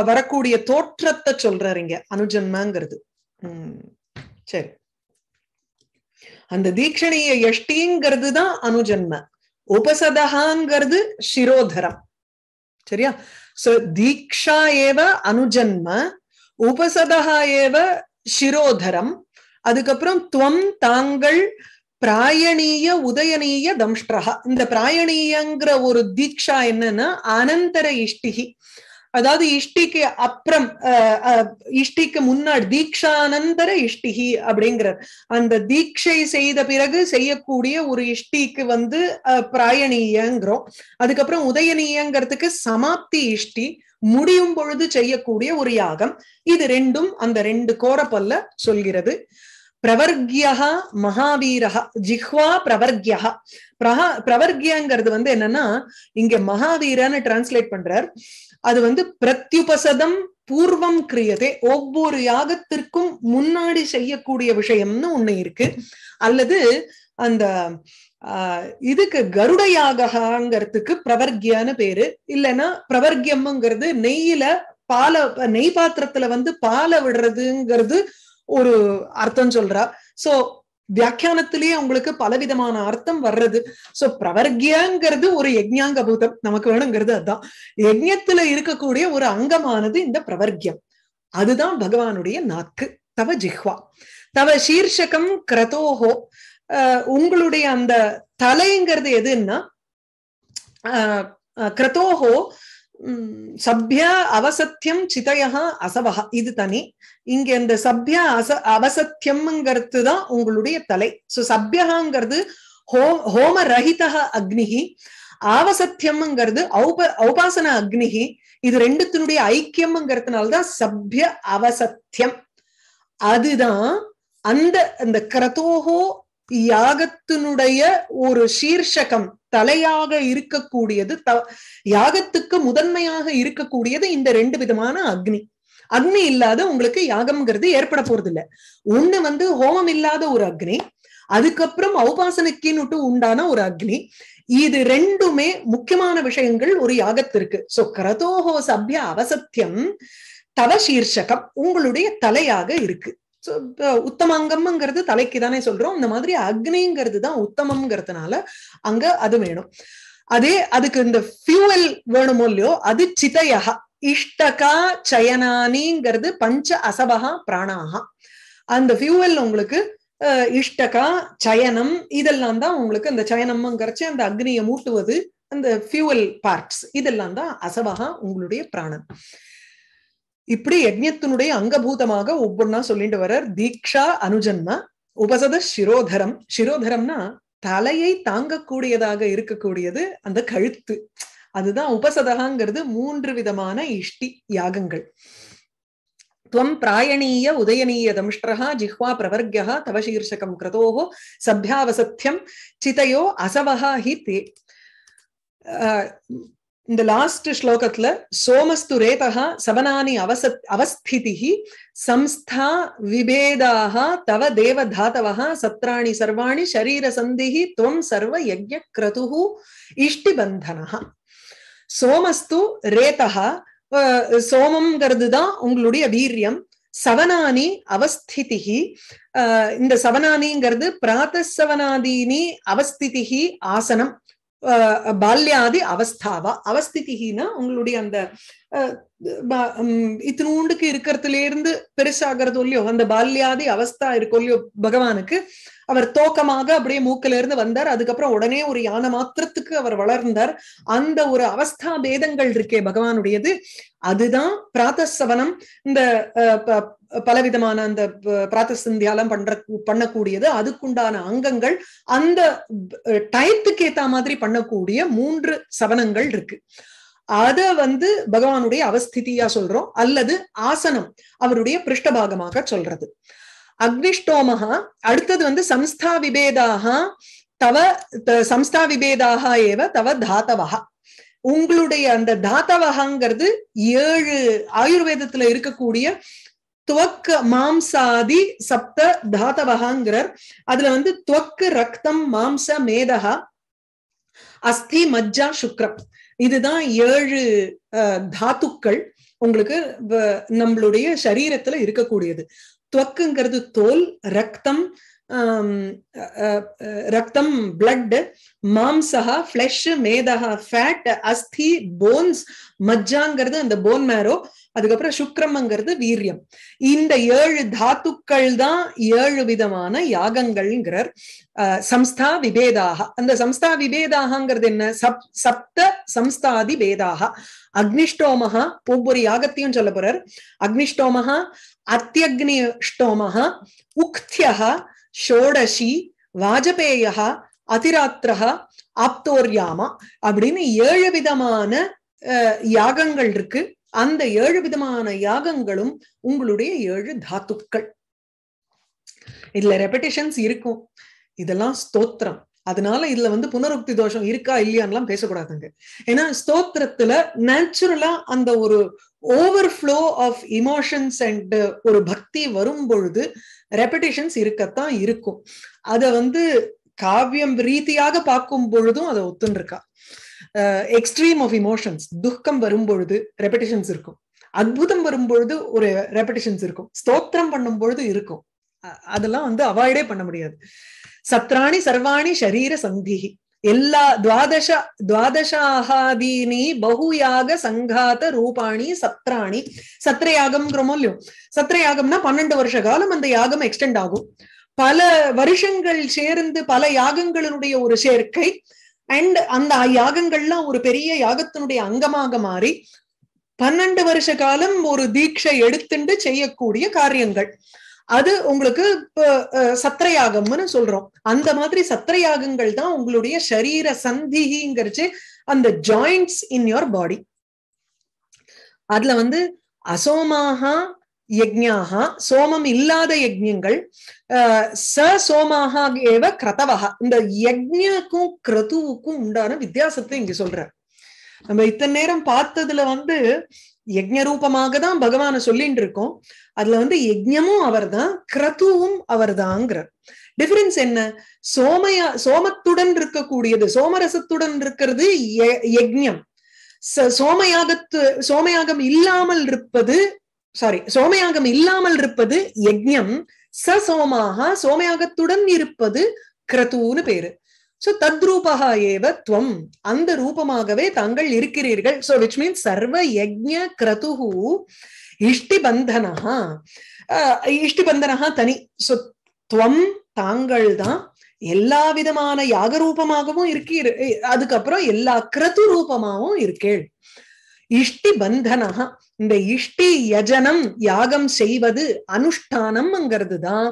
வரக்கூடிய தோற்றத்தை சொல்றாரு இங்க அனுஜன்மங்கிறது சரி அந்த தீட்சணிய எஷ்டிங்கிறது தான் அனுஜன்ம உபசதகாங்கிறது சிரோதரம் சரியா சோ தீக்ஷா ஏவ அனுஜன்ம உபசதகா ஏவ சிரோதரம் அதுக்கப்புறம் துவம் தாங்கள் பிராயணீய உதயநீய தம்ஷ்டரா இந்த பிராயணீயங்கிற ஒரு தீக்ஷா என்னன்னா அனந்தர இஷ்டிகி அதாவது இஷ்டிக்கு அப்புறம் இஷ்டிக்கு முன்னாடி தீக்ஷானந்தர இஷ்டிகி அப்படிங்கிறார் அந்த தீட்சை செய்த பிறகு செய்யக்கூடிய ஒரு இஷ்டிக்கு வந்து பிராயணீயங்கிறோம் அதுக்கப்புறம் உதயநீயங்கிறதுக்கு சமாப்தி இஷ்டி முடியும் பொழுது செய்யக்கூடிய ஒரு யாகம் இது ரெண்டும் அந்த ரெண்டு கோரப்பல்ல சொல்கிறது பிரவர்கியா மகாவீரஹா ஜிஹ்வா பிரவர்கியா பிரஹா பிரவர்கியாங்கிறது வந்து என்னன்னா இங்க மகாவீரன்னு டிரான்ஸ்லேட் பண்றார் அது வந்து பிரத்யுபசதம் பூர்வம் கிரியதே ஒவ்வொரு யாகத்திற்கும் முன்னாடி செய்யக்கூடிய விஷயம்னு ஒண்ணு இருக்கு அல்லது அந்த இதுக்கு கருட யாகங்கிறதுக்கு பிரவர்கியான்னு பேரு இல்லைன்னா பிரவர்கியம்ங்கிறது நெய்யில பால நெய் பாத்திரத்துல வந்து பாலை விடுறதுங்கிறது ஒரு அர்த்தம் சொல்றா சோ வியாக்கியானத்திலேயே அவங்களுக்கு பலவிதமான அர்த்தம் வர்றது சோ பிரவர்கியங்கிறது ஒரு யஜ்யாங்க பூதம் நமக்கு வேணுங்கிறது அதுதான் யஜ்யத்துல இருக்கக்கூடிய ஒரு அங்கமானது இந்த பிரவர்கியம் அதுதான் பகவானுடைய நாக்கு தவ ஜிஹ்வா தவ சீர்ஷகம் கிரதோஹோ உங்களுடைய அந்த தலைங்கிறது எதுன்னா கிரதோஹோ சபிய அவசத்தியம் சிதையா அசவகா இது தனி இங்க இந்த சபிய அச அவசத்தியம்ங்கிறது தான் உங்களுடைய தலை சோ சபியகாங்கிறது ஹோ ஹோம ரஹிதா அக்னிகி ஆவசத்தியம்ங்கிறது ஔப ஔபாசன அக்னிகி இது ரெண்டுத்தினுடைய ஐக்கியம்ங்கிறதுனாலதான் சபிய அவசத்தியம் அதுதான் அந்த அந்த கிரதோகோ யாகத்தினுடைய ஒரு சீர்ஷகம் தலையாக இருக்கக்கூடியது த யாகத்துக்கு முதன்மையாக இருக்கக்கூடியது இந்த ரெண்டு விதமான அக்னி அக்னி இல்லாத உங்களுக்கு யாகம்ங்கிறது ஏற்பட போறது இல்லை ஒண்ணு வந்து ஹோமம் இல்லாத ஒரு அக்னி அதுக்கப்புறம் ஔபாசனைக்குன்னுட்டு உண்டான ஒரு அக்னி இது ரெண்டுமே முக்கியமான விஷயங்கள் ஒரு யாகத்திற்கு சோ கரதோஹோ சபிய அவசத்தியம் தவ சீர்ஷகம் உங்களுடைய தலையாக இருக்கு உத்தமங்கம்ங்கிறது தலைக்கு தானே சொல்றோம் இந்த மாதிரி அக்னிங்கிறது தான் உத்தமம்ங்கிறதுனால அங்க அது வேணும் அதே அதுக்கு இந்த ஃபியூவல் வேணுமோ இல்லையோ அது சிதையா இஷ்டகா சயனானிங்கிறது பஞ்ச அசபகா பிராணாகா அந்த ஃபியூவல் உங்களுக்கு இஷ்டகா சயனம் இதெல்லாம் தான் உங்களுக்கு அந்த சயனம்ங்கிறச்சு அந்த அக்னியை மூட்டுவது அந்த ஃபியூவல் பார்ட்ஸ் இதெல்லாம் தான் அசவகா உங்களுடைய பிராணன் இப்படி யஜ்யத்தினுடைய அங்கபூதமாக ஒவ்வொன்னா சொல்லிட்டு வர்றார் தீக்ஷா அனுஜன்ம உபசத சிரோதரம் சிரோதரம்னா தலையை தாங்கக்கூடியதாக இருக்கக்கூடியது அந்த கழுத்து அதுதான் உபசதகாங்கிறது மூன்று விதமான இஷ்டி யாகங்கள் துவம் பிராயணீய உதயநீய தம்ஷ்டா ஜிஹ்வா பிரவர்கியா தவசீர்ஷகம் கிரதோகோ சபியாவசத்தியம் சிதையோ அசவஹா ஹி தே இந்த லாஸ்ட் ஸ்லோகத்துல சோமஸ்து ரேதா சபனானி அவச அவஸ்திதி சம்ஸ்தா விபேதாக தவ தேவ தாத்தவா சத்ராணி சர்வாணி சரீர சந்திஹி துவம் சர்வ யஜ்ய கிரதுஹு பந்தனா சோமஸ்து ரேதா சோமம்ங்கிறது தான் உங்களுடைய வீரியம் சவனானி அவஸ்திதிகி இந்த சவனானிங்கிறது சவனாதீனி அவஸ்திதிகி ஆசனம் பால்யாதி அவஸ்தாவா அவஸ்திதினா உங்களுடைய அந்த இத்தினூண்டுக்கு இருக்கிறதுல இருந்து பெருசாகிறது இல்லையோ அந்த பால்யாதி அவஸ்தா இருக்கோ இல்லையோ பகவானுக்கு அவர் தோக்கமாக அப்படியே மூக்கில இருந்து வந்தார் அதுக்கப்புறம் உடனே ஒரு யானை மாத்திரத்துக்கு அவர் வளர்ந்தார் அந்த ஒரு அவஸ்தா பேதங்கள் இருக்கே பகவானுடையது அதுதான் பிராத்தசவனம் இந்த பலவிதமான அந்த பிராத்தசிந்தியாலம் பண்ற பண்ணக்கூடியது அதுக்குண்டான அங்கங்கள் அந்த டைத்துக்கு ஏத்த மாதிரி பண்ணக்கூடிய மூன்று சவனங்கள் இருக்கு அத வந்து பகவானுடைய அவஸ்திதியா சொல்றோம் அல்லது ஆசனம் அவருடைய பிருஷ்டபாகமாக சொல்றது அக்னிஷ்டோமஹா அடுத்தது வந்து சம்ஸ்தா விபேதாக தவ சம்ஸ்தா விபேதாக ஏவ தவ தாத்தவகா உங்களுடைய அந்த தாத்தவகாங்கிறது ஏழு ஆயுர்வேதத்துல இருக்கக்கூடிய துவக்க மாம்சாதி சப்த தாத்தவகாங்கிறார் அதுல வந்து துவக்கு ரக்தம் மாம்ச மேதகா அஸ்தி மஜ்ஜா சுக்ரம் இதுதான் ஏழு தாத்துக்கள் உங்களுக்கு நம்மளுடைய சரீரத்துல இருக்கக்கூடியது துவக்குங்கிறது தோல் ரத்தம் ரத்தம் பிளட் மாம்சா ஃபிளஷ் மேதகா ஃபேட் அஸ்தி போன்ஸ் மஜ்ஜாங்கிறது அந்த போன் மேரோ அதுக்கப்புறம் சுக்ரம்ங்கிறது வீரியம் இந்த ஏழு தாத்துக்கள் தான் ஏழு விதமான யாகங்கள்ங்கிறார் சம்ஸ்தா விபேதாக அந்த சம்ஸ்தா விபேதாகங்கிறது என்ன சப் சப்த சம்ஸ்தாதி வேதாக அக்னிஷ்டோமஹா ஒவ்வொரு யாகத்தையும் சொல்ல போறார் அக்னிஷ்டோமஹா அத்தியக்னிஷ்டோமஹா உக்தியா ஷோடசி வாஜபேயா அதிராத்திரா ஆப்தோர்யாமா அப்படின்னு ஏழு விதமான யாகங்கள் இருக்கு அந்த ஏழு விதமான யாகங்களும் உங்களுடைய ஏழு தாத்துக்கள் இதுல ரெப்படிஷன்ஸ் இருக்கும் இதெல்லாம் ஸ்தோத்திரம் அதனால இதுல வந்து புனருக்தி தோஷம் இருக்கா இல்லையான்லாம் பேசக்கூடாதுங்க ஏன்னா ஸ்தோத்திரத்துல நேச்சுரலா அந்த ஒரு overflow of emotions and ஒரு பக்தி வரும் பொழுது ரெப்படிஷன்ஸ் இருக்கத்தான் இருக்கும் அத வந்து காவியம் ரீதியாக பார்க்கும் பொழுதும் அதை ஒத்துன்னு இருக்கா எக்ஸ்ட்ரீம் ஆஃப் இமோஷன்ஸ் துக்கம் வரும் பொழுது ரெப்படிஷன்ஸ் இருக்கும் அற்புதம் வரும் பொழுது ஒரு ரெப்படிஷன்ஸ் இருக்கும் ஸ்தோத்திரம் பண்ணும் பொழுது இருக்கும் அதெல்லாம் வந்து அவாய்டே பண்ண முடியாது சத்ராணி சர்வாணி ஷரீர சந்தி எல்லா துவாதச துவாதசாகாதீனி பகுயாக சங்காத ரூபாணி சத்ராணி சத்திர யாகம்ங்கிறோமோ இல்லையோ சத்திர யாகம்னா பன்னெண்டு வருஷ காலம் அந்த யாகம் எக்ஸ்டெண்ட் ஆகும் பல வருஷங்கள் சேர்ந்து பல யாகங்களினுடைய ஒரு சேர்க்கை அண்ட் அந்த யாகங்கள்லாம் ஒரு பெரிய யாகத்தினுடைய அங்கமாக மாறி பன்னெண்டு வருஷ காலம் ஒரு தீட்சை எடுத்துண்டு செய்யக்கூடிய காரியங்கள் அது உங்களுக்கு சத்திரயாகம்னு சொல்றோம் அந்த மாதிரி சத்திரயாகங்கள் தான் உங்களுடைய சரீர சந்திங்கிறச்சு அந்த ஜாயிண்ட்ஸ் இன் யோர் பாடி அதுல வந்து அசோமாகா யஜ்ஞாக சோமம் இல்லாத யஜ்யங்கள் ச சோமாக ஏவ கிரதவக இந்த யஜ்ஞக்கும் கிரதுவுக்கும் உண்டான வித்தியாசத்தை இங்க சொல்ற நம்ம இத்தனை நேரம் பார்த்ததுல வந்து யஜ்ய ரூபமாக தான் பகவான சொல்லிட்டு இருக்கோம் அதுல வந்து யஜ்யமும் அவர் தான் கிரதுவும் அவர் தாங்கிறார் டிஃபரன்ஸ் என்ன சோமய சோமத்துடன் இருக்கக்கூடியது சோமரசத்துடன் இருக்கிறது யஜ்யம் சோமயாகத்து சோமயாகம் இல்லாமல் இருப்பது சாரி சோமயாகம் இல்லாமல் இருப்பது யஜ்யம் ச சோமாக சோமயாகத்துடன் இருப்பது கிரதுன்னு பேரு சோ தத்ரூபகா ஏவ துவம் அந்த ரூபமாகவே தாங்கள் இருக்கிறீர்கள் சோ விச் மீன்ஸ் சர்வ யஜ்ய கிரதுஹு இஷ்டி பந்தனஹா தனி சோ துவம் தாங்கள் தான் எல்லா விதமான யாக ரூபமாகவும் இருக்கீர் அதுக்கப்புறம் எல்லா கிரது ரூபமாகவும் இருக்கேள் இஷ்டி பந்தனா இந்த இஷ்டி யஜனம் யாகம் செய்வது அனுஷ்டானம்ங்கிறது தான்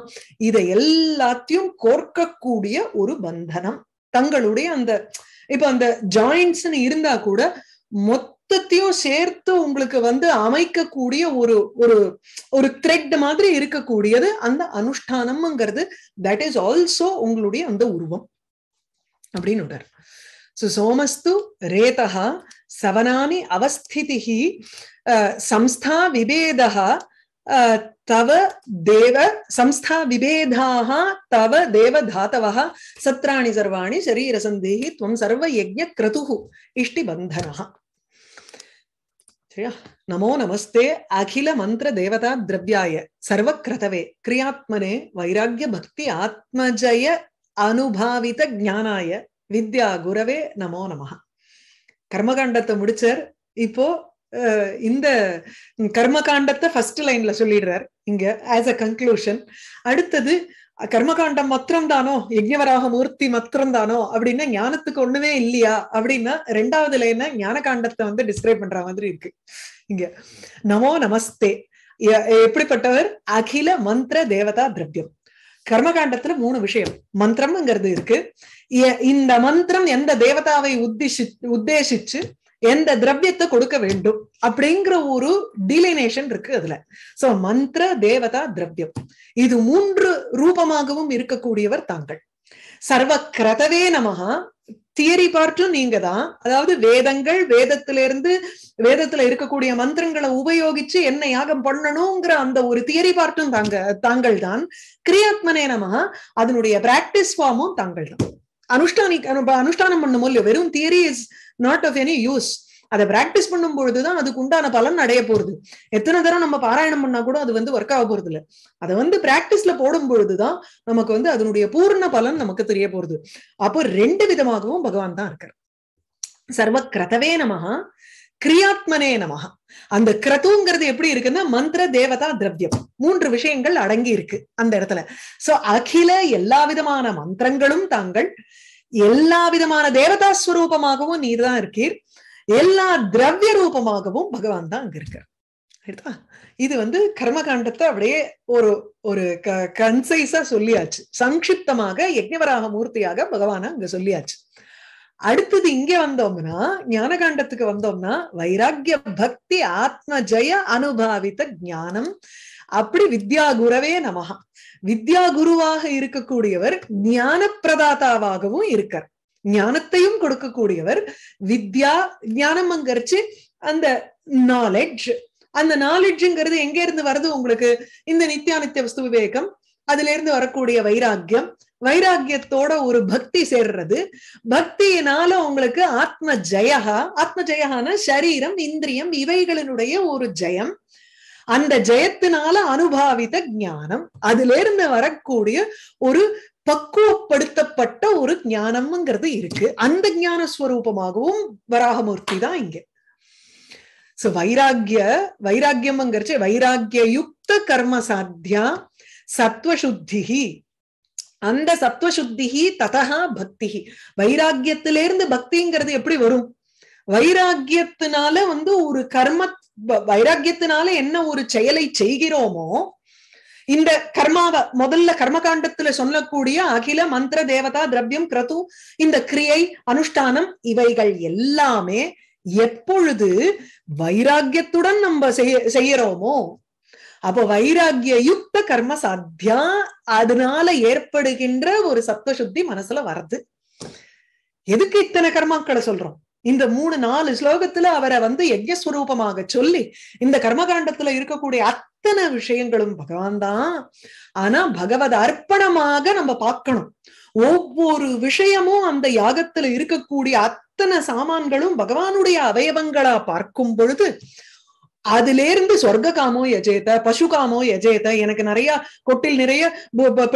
இதை எல்லாத்தையும் கோர்க்கக்கூடிய ஒரு பந்தனம் தங்களுடைய அந்த இப்ப அந்த ஜாயின்ஸ் இருந்தா கூட மொத்தத்தையும் சேர்த்து உங்களுக்கு வந்து அமைக்கக்கூடிய ஒரு ஒரு ஒரு த்ரெட் மாதிரி இருக்கக்கூடியது அந்த அனுஷ்டானம்ங்கிறது தட் இஸ் ஆல்சோ உங்களுடைய அந்த உருவம் அப்படின்னு सो सोमस्तु रेतः सवनानि अवस्थितिः संस्था विभेदः तव देव संस्था विभेदाः तव देवधातवः सत्राणि सर्वाणि शरीरसन्धिः त्वं सर्वयज्ञक्रतुः इष्टिबन्धनः नमो नमस्ते अखिल मंत्र देवता द्रव्याय सर्वक्रतवे क्रियात्मने वैराग्य भक्ति आत्मजय अनुभावित ज्ञानाय வித்யா குரவே நமோ நம கர்மகாண்டத்தை முடிச்சார் இப்போ இந்த கர்மகாண்டத்தை ஃபர்ஸ்ட் லைன்ல சொல்லிடுறார் இங்க ஆஸ் அ கன்க்ளூஷன் அடுத்தது கர்மகாண்டம் மாத்திரம் தானோ யஜ்யவராக மூர்த்தி மாத்திரம் தானோ அப்படின்னா ஞானத்துக்கு ஒண்ணுமே இல்லையா அப்படின்னா ரெண்டாவது லைனா ஞான காண்டத்தை வந்து டிஸ்கிரைப் பண்ற மாதிரி இருக்கு இங்க நமோ நமஸ்தே எப்படிப்பட்டவர் அகில மந்திர தேவதா திரவியம் கர்மகாண்டத்துல மூணு விஷயம் மந்திரம்ங்கிறது இருக்கு இந்த மந்திரம் எந்த தேவதாவை உத்திசி உத்தேசிச்சு எந்த திரவியத்தை கொடுக்க வேண்டும் அப்படிங்கிற ஒரு டிலினேஷன் இருக்கு அதுல சோ மந்திர தேவதா திரவியம் இது மூன்று ரூபமாகவும் இருக்கக்கூடியவர் தாங்கள் சர்வ கிரதவே நமகா தியரி பார்ட்டும் நீங்க தான் அதாவது வேதங்கள் வேதத்திலிருந்து வேதத்துல இருக்கக்கூடிய மந்திரங்களை உபயோகிச்சு என்ன யாகம் பண்ணணுங்கிற அந்த ஒரு தியரி பார்ட்டும் தாங்க தாங்கள் தான் கிரியாத்மனேனமா அதனுடைய பிராக்டிஸ் ஃபார்மும் தாங்கள் தான் அனுஷ்டானி அனுஷ்டானம் பண்ணும் இல்லையோ வெறும் theory is not of any use அதை பிராக்டிஸ் பண்ணும் பொழுதுதான் அதுக்கு உண்டான பலன் அடைய போறது எத்தனை தரம் நம்ம பாராயணம் பண்ணா கூட அது வந்து ஒர்க் ஆக போறது இல்லை அதை வந்து பிராக்டிஸ்ல போடும் பொழுதுதான் நமக்கு வந்து அதனுடைய பூர்ண பலன் நமக்கு தெரிய போறது அப்போ ரெண்டு விதமாகவும் பகவான் தான் இருக்கார் சர்வ கிரதவே நமகா கிரியாத்மனே நமகா அந்த கிரதுங்கிறது எப்படி இருக்குன்னா மந்திர தேவதா திரவியம் மூன்று விஷயங்கள் அடங்கி இருக்கு அந்த இடத்துல சோ அகில எல்லா விதமான மந்திரங்களும் தாங்கள் எல்லா விதமான தேவதா ஸ்வரூபமாகவும் நீர் தான் இருக்கீர் எல்லா திரவிய ரூபமாகவும் பகவான் தான் அங்க இருக்கார் இது வந்து கர்மகாண்டத்தை அப்படியே ஒரு ஒரு க கன்சைஸா சொல்லியாச்சு சங்கிப்தமாக யஜ்ஞவராக மூர்த்தியாக பகவான அங்க சொல்லியாச்சு அடுத்தது இங்க வந்தோம்னா ஞானகாண்டத்துக்கு வந்தோம்னா வைராக்கிய பக்தி ஆத்ம ஜெய அனுபாவித்த ஞானம் அப்படி வித்யா குருவே நமகா வித்யா குருவாக இருக்கக்கூடியவர் ஞான பிரதாதாவாகவும் இருக்கார் ஞானத்தையும் கொடுக்கக்கூடியவர் வித்யா ஞானம் அங்கரிச்சு அந்த நாலெட்ஜ் அந்த நாலெட்ஜுங்கிறது எங்க இருந்து வருது உங்களுக்கு இந்த நித்தியானித்திய வஸ்து விவேகம் அதுல இருந்து வரக்கூடிய வைராக்கியம் வைராக்கியத்தோட ஒரு பக்தி சேர்றது பக்தியினால உங்களுக்கு ஆத்ம ஜெயகா ஆத்ம ஜெயகான சரீரம் இந்திரியம் இவைகளினுடைய ஒரு ஜெயம் அந்த ஜெயத்தினால அனுபாவித ஞானம் அதுல இருந்து வரக்கூடிய ஒரு பக்குவப்படுத்தப்பட்ட ஒரு ஞானம்ங்கிறது இருக்கு அந்த ஞான ஸ்வரூபமாகவும் வராகமூர்த்தி தான் இங்க சோ வைராகிய வைராகியம்ங்கிறச்சு வைராகிய யுக்த கர்ம சாத்தியா சத்வசுத்திகி அந்த சத்வசுத்தி ததா பக்தி இருந்து பக்திங்கிறது எப்படி வரும் வைராகியத்தினால வந்து ஒரு கர்ம வைராகியத்தினால என்ன ஒரு செயலை செய்கிறோமோ இந்த கர்மாவ முதல்ல கர்மகாண்டத்துல சொல்லக்கூடிய அகில மந்திர தேவதா திரவியம் கிரது இந்த கிரியை அனுஷ்டானம் இவைகள் எல்லாமே எப்பொழுது வைராக்கியத்துடன் நம்ம செய்ய செய்யறோமோ அப்ப வைராகிய யுக்த கர்ம சாத்தியா அதனால ஏற்படுகின்ற ஒரு சத்துவசுத்தி மனசுல வருது எதுக்கு இத்தனை கர்மாக்களை சொல்றோம் இந்த மூணு நாலு ஸ்லோகத்துல அவரை வந்து யஜ்யஸ்வரூபமாக சொல்லி இந்த கர்மகாண்டத்துல இருக்கக்கூடிய அத்தனை விஷயங்களும் பகவான் தான் ஆனா பகவத் அர்ப்பணமாக நம்ம பார்க்கணும் ஒவ்வொரு விஷயமும் அந்த யாகத்துல இருக்கக்கூடிய அத்தனை சாமான்களும் பகவானுடைய அவயவங்களா பார்க்கும் பொழுது அதிலேருந்து சொர்க்க காமோ எஜேத பசு காமோ எஜேத எனக்கு நிறைய கொட்டில் நிறைய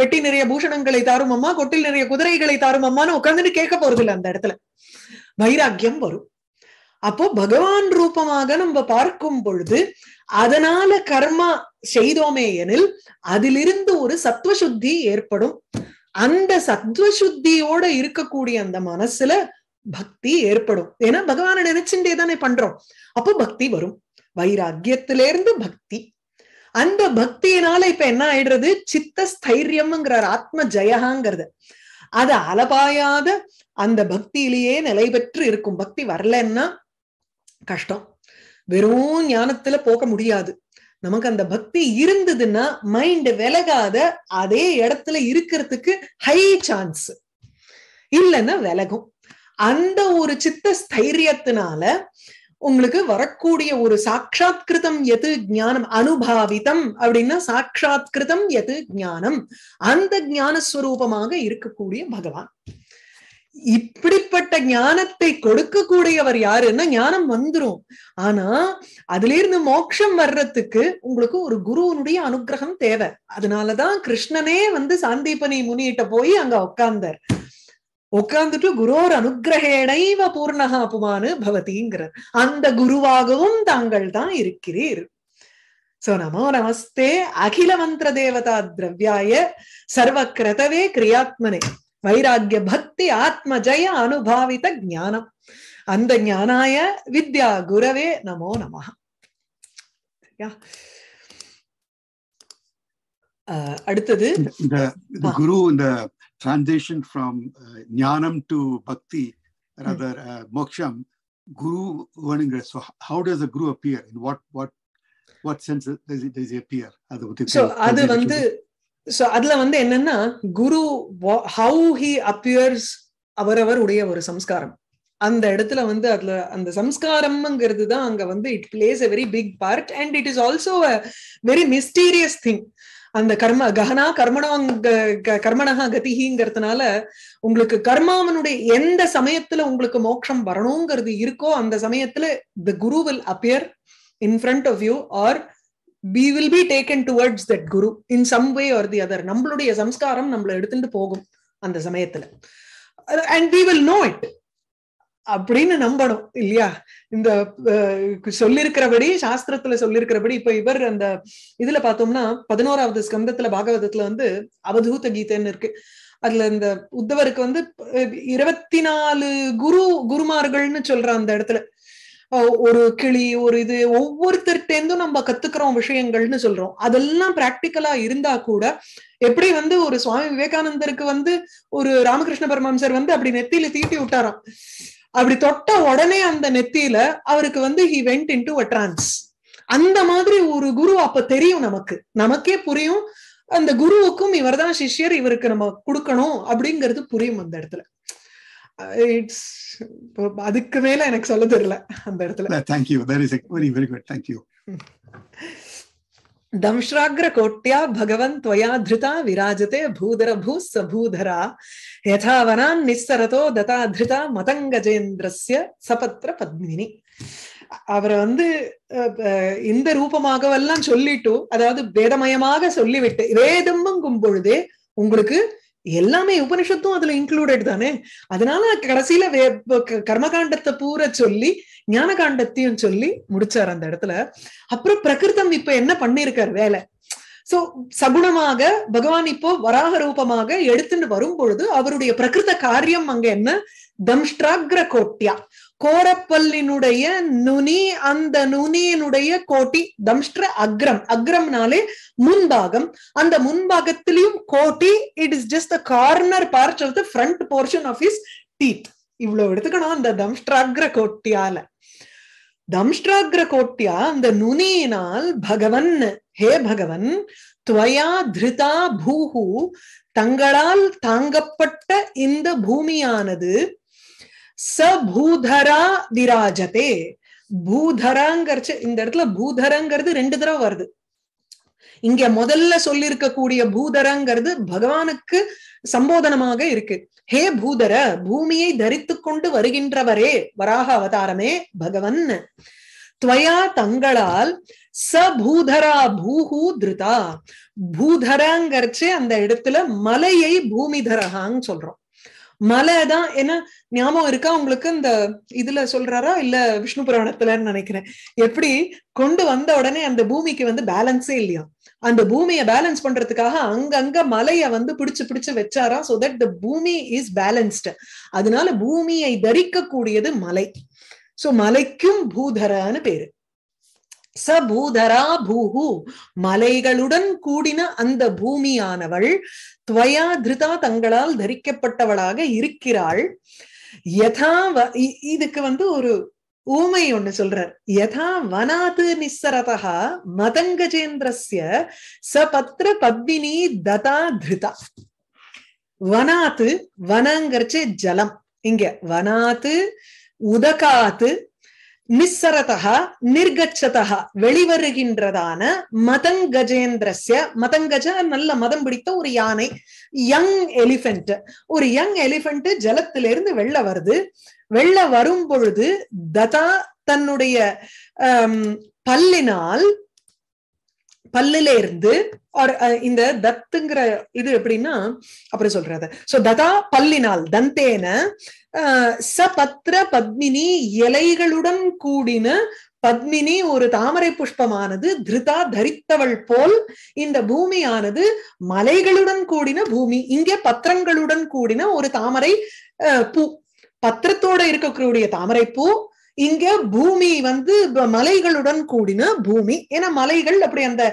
பெட்டி நிறைய பூஷணங்களை தாரும் அம்மா கொட்டில் நிறைய குதிரைகளை தாரும் அம்மான்னு உட்காந்துட்டு கேட்க போறது இல்லை அந்த இடத்துல வைராக்கியம் வரும் அப்போ பகவான் ரூபமாக நம்ம பார்க்கும் பொழுது அதனால கர்மா செய்தோமே எனில் அதிலிருந்து ஒரு சத்வசுத்தி ஏற்படும் அந்த சத்வசுத்தியோட இருக்கக்கூடிய அந்த மனசுல பக்தி ஏற்படும் ஏன்னா பகவான நினைச்சுட்டே தானே பண்றோம் அப்போ பக்தி வரும் வைராக்கியத்திலிருந்து பக்தி அந்த பக்தியினால இப்ப என்ன ஆயிடுறது சித்த ஸ்தைரியம்ங்கிறார் ஆத்ம ஜெயகாங்கிறது அது அலபாயாத அந்த பக்தியிலேயே நிலை பெற்று இருக்கும் பக்தி வரலன்னா கஷ்டம் வெறும் ஞானத்துல போக முடியாது நமக்கு அந்த பக்தி இருந்ததுன்னா மைண்ட் விலகாத அதே இடத்துல இருக்கிறதுக்கு ஹை சான்ஸ் இல்லைன்னா விலகும் அந்த ஒரு சித்த ஸ்தைரியத்தினால உங்களுக்கு வரக்கூடிய ஒரு சாட்சாத்கிருதம் எது ஞானம் அனுபாவிதம் அப்படின்னா சாட்சாத்கிருதம் எது ஞானம் அந்த ஞானஸ்வரூபமாக இருக்கக்கூடிய பகவான் இப்படிப்பட்ட ஞானத்தை கொடுக்கக்கூடியவர் யாருன்னா ஞானம் வந்துரும் ஆனா அதுல இருந்து மோட்சம் வர்றதுக்கு உங்களுக்கு ஒரு குருவனுடைய அனுகிரகம் தேவை அதனாலதான் கிருஷ்ணனே வந்து சாந்திபனி முனிகிட்ட போய் அங்க உட்கார்ந்தார் உட்கார்ந்துட்டு குரோர் அனுகிரகேணைவ பூர்ணகா அபுமானு பவதிங்கிறார் அந்த குருவாகவும் தாங்கள் தான் இருக்கிறீர் சோ நமோ நமஸ்தே அகில மந்திர தேவதா திரவியாய சர்வ கிரதவே கிரியாத்மனே வைராக்கிய பக்தி ஆத்ம ஜய அனுபாவித ஞானம் அந்த ஞானாய வித்யா குரவே நமோ நம அடுத்தது இந்த குரு இந்த transition from jnana to bhakti rather moksha குரு வேணுங்கிற so how guru appear in what what what sense அது அது வந்து சோ அதுல வந்து என்னன்னா குரு ஹவு ஹி அப்பியர்ஸ் அவரவர் உடைய ஒரு சம்ஸ்காரம் அந்த இடத்துல வந்து அதுல அந்த சம்ஸ்காரம்ங்கிறது தான் அங்க வந்து it plays a very big part and it is also a very mysterious thing அந்த கர்ம ககனா கர்மணோ கர்மணகா கதிகிங்கிறதுனால உங்களுக்கு கர்மாவனுடைய எந்த சமயத்துல உங்களுக்கு மோட்சம் வரணுங்கிறது இருக்கோ அந்த சமயத்துல the guru will appear in front of you or we will be taken towards that guru in some way or the other நம்மளுடைய சம்ஸ்காரம் நம்மளை எடுத்துட்டு போகும் அந்த சமயத்துல and we will know it அப்படின்னு நம்பணும் இல்லையா இந்த சொல்லிருக்கிறபடி சாஸ்திரத்துல சொல்லிருக்கிறபடி இப்ப இவர் அந்த இதுல பார்த்தோம்னா பதினோராவது ஸ்கந்தத்துல பாகவதத்துல வந்து அவதூத கீதைன்னு இருக்கு அதுல இந்த உத்தவருக்கு வந்து இருபத்தி நாலு குரு குருமார்கள்னு சொல்ற அந்த இடத்துல ஒரு கிளி ஒரு இது ஒவ்வொருத்தர்கிட்டேருந்தும் நம்ம கத்துக்கிறோம் விஷயங்கள்னு சொல்றோம் அதெல்லாம் பிராக்டிக்கலா இருந்தா கூட எப்படி வந்து ஒரு சுவாமி விவேகானந்தருக்கு வந்து ஒரு ராமகிருஷ்ண பரமம்சர் வந்து அப்படி நெத்தியில தீட்டி விட்டாராம் அப்படி தொட்ட உடனே அந்த நெத்தியில அவருக்கு வந்து he went into a அந்த மாதிரி ஒரு குரு அப்ப தெரியும் நமக்கு நமக்கே புரியும் அந்த குருவுக்கும் இவர்தான் சிஷ்யர் இவருக்கு நம்ம கொடுக்கணும் அப்படிங்கிறது புரியும் அந்த இடத்துல இட்ஸ் அதுக்கு மேல எனக்கு சொல்ல தெரியல அந்த இடத்துல thank you that is very very good thank you दंश्राग्र कोट्या भगवन् त्वया धृता विराजते भूधरभूः स भूधरा यथा वनान् निस्सरतो दता धृता मतङ्गजेन्द्रस्य சபத்திர பத்மினி அவரை வந்து இந்த ரூபமாகவெல்லாம் சொல்லிட்டு அதாவது வேதமயமாக சொல்லிவிட்டு வேதமும் பொழுது உங்களுக்கு எல்லாமே உபனிஷத்தும் அதுல இன்க்ளூடட் தானே அதனால கடைசியில கர்மகாண்டத்தை பூரா சொல்லி ஞான காண்டத்தையும் சொல்லி முடிச்சார் அந்த இடத்துல அப்புறம் பிரகிருதம் இப்ப என்ன பண்ணிருக்காரு வேலை சோ சகுணமாக பகவான் இப்போ வராக ரூபமாக எடுத்துட்டு வரும் பொழுது அவருடைய பிரகிருத காரியம் அங்க என்ன தம்ஷ்டாகிர கோட்டியா கோரப்பல்லினுடைய நுனி அந்த நுனியினுடைய கோட்டி தம்ஷ்ட அக்ரம் அக்ரம்னாலே முன்பாகம் அந்த முன்பாகத்திலையும் கோட்டி it is just corner part of the front portion of is teeth இவ்வளவு எடுத்துக்கணும் அந்த தம்ஷ்டாகிர கோட்டியால தம்ஷ்டாகிர கோட்டியா அந்த நுனியினால் பகவன் ஹே பகவன் துவயா திருதா பூஹு தங்களால் தாங்கப்பட்ட இந்த பூமியானது ச பூதரா திராஜதே பூதராங்கிறச்சு இந்த இடத்துல பூதரங்கிறது ரெண்டு தடவை வருது இங்க முதல்ல சொல்லியிருக்கக்கூடிய பூதரங்கிறது பகவானுக்கு சம்போதனமாக இருக்கு ஹே பூதர பூமியை தரித்து கொண்டு வருகின்றவரே வராக அவதாரமே பகவன் துவயா தங்களால் ச பூதரா பூஹூ திருதா பூதரங்கிறச்சு அந்த இடத்துல மலையை பூமிதரகான்னு சொல்றோம் மலைதான் ஏன்னா ஞாபகம் இருக்கா உங்களுக்கு இந்த இதுல சொல்றாரா இல்ல விஷ்ணு புராணத்துலன்னு நினைக்கிறேன் எப்படி கொண்டு வந்த உடனே அந்த பூமிக்கு வந்து பேலன்ஸே இல்லையா அந்த பூமியை பேலன்ஸ் பண்றதுக்காக அங்கங்க மலைய வந்து பிடிச்சு பிடிச்சு வச்சாரா சோ தட் த பூமி இஸ் பேலன்ஸ்டு அதனால பூமியை தரிக்கக்கூடியது மலை சோ மலைக்கும் பூதரான்னு பேரு சபூதரா பூகு மலைகளுடன் கூடின அந்த பூமியானவள் துவயா திருதா தங்களால் தரிக்கப்பட்டவளாக இருக்கிறாள் யதா இதுக்கு வந்து ஒரு ஊமை ஒண்ணு சொல்றார் யதா வனாது நிசரதா மதங்கஜேந்திரஸ்ய பத்ர பத்மினி ததா திருதா வனாத்து வனங்கரிச்சே ஜலம் இங்க வனாத்து உதகாத்து நிஸ்ஸரதா நிர்கச்சதா வெளிவருகின்றதான மதங்கஜேந்திரஸ்ய மதங்கஜ நல்ல மதம் பிடித்த ஒரு யானை யங் எலிபென்ட் ஒரு யங் எலிபென்ட் ஜலத்திலிருந்து வெள்ள வருது வெள்ள வரும் பொழுது ததா தன்னுடைய பல்லினால் பல்லிலிருந்து இருந்து ஆர் uh, இந்த தத்துங்கிற இது எப்படின்னா அப்புறம் சொல்றது சோ ததா பல்லினால் தந்தேன ச சபத்ர பத்மினி இலைகளுடன் கூடின பத்மினி ஒரு தாமரை புஷ்பமானது திருதா தரித்தவள் போல் இந்த பூமியானது மலைகளுடன் கூடின பூமி இங்கே பத்திரங்களுடன் கூடின ஒரு தாமரை பூ பத்திரத்தோட இருக்கக்கூடிய தாமரை பூ இங்க பூமி வந்து மலைகளுடன் கூடின பூமி ஏன்னா மலைகள் அப்படி அந்த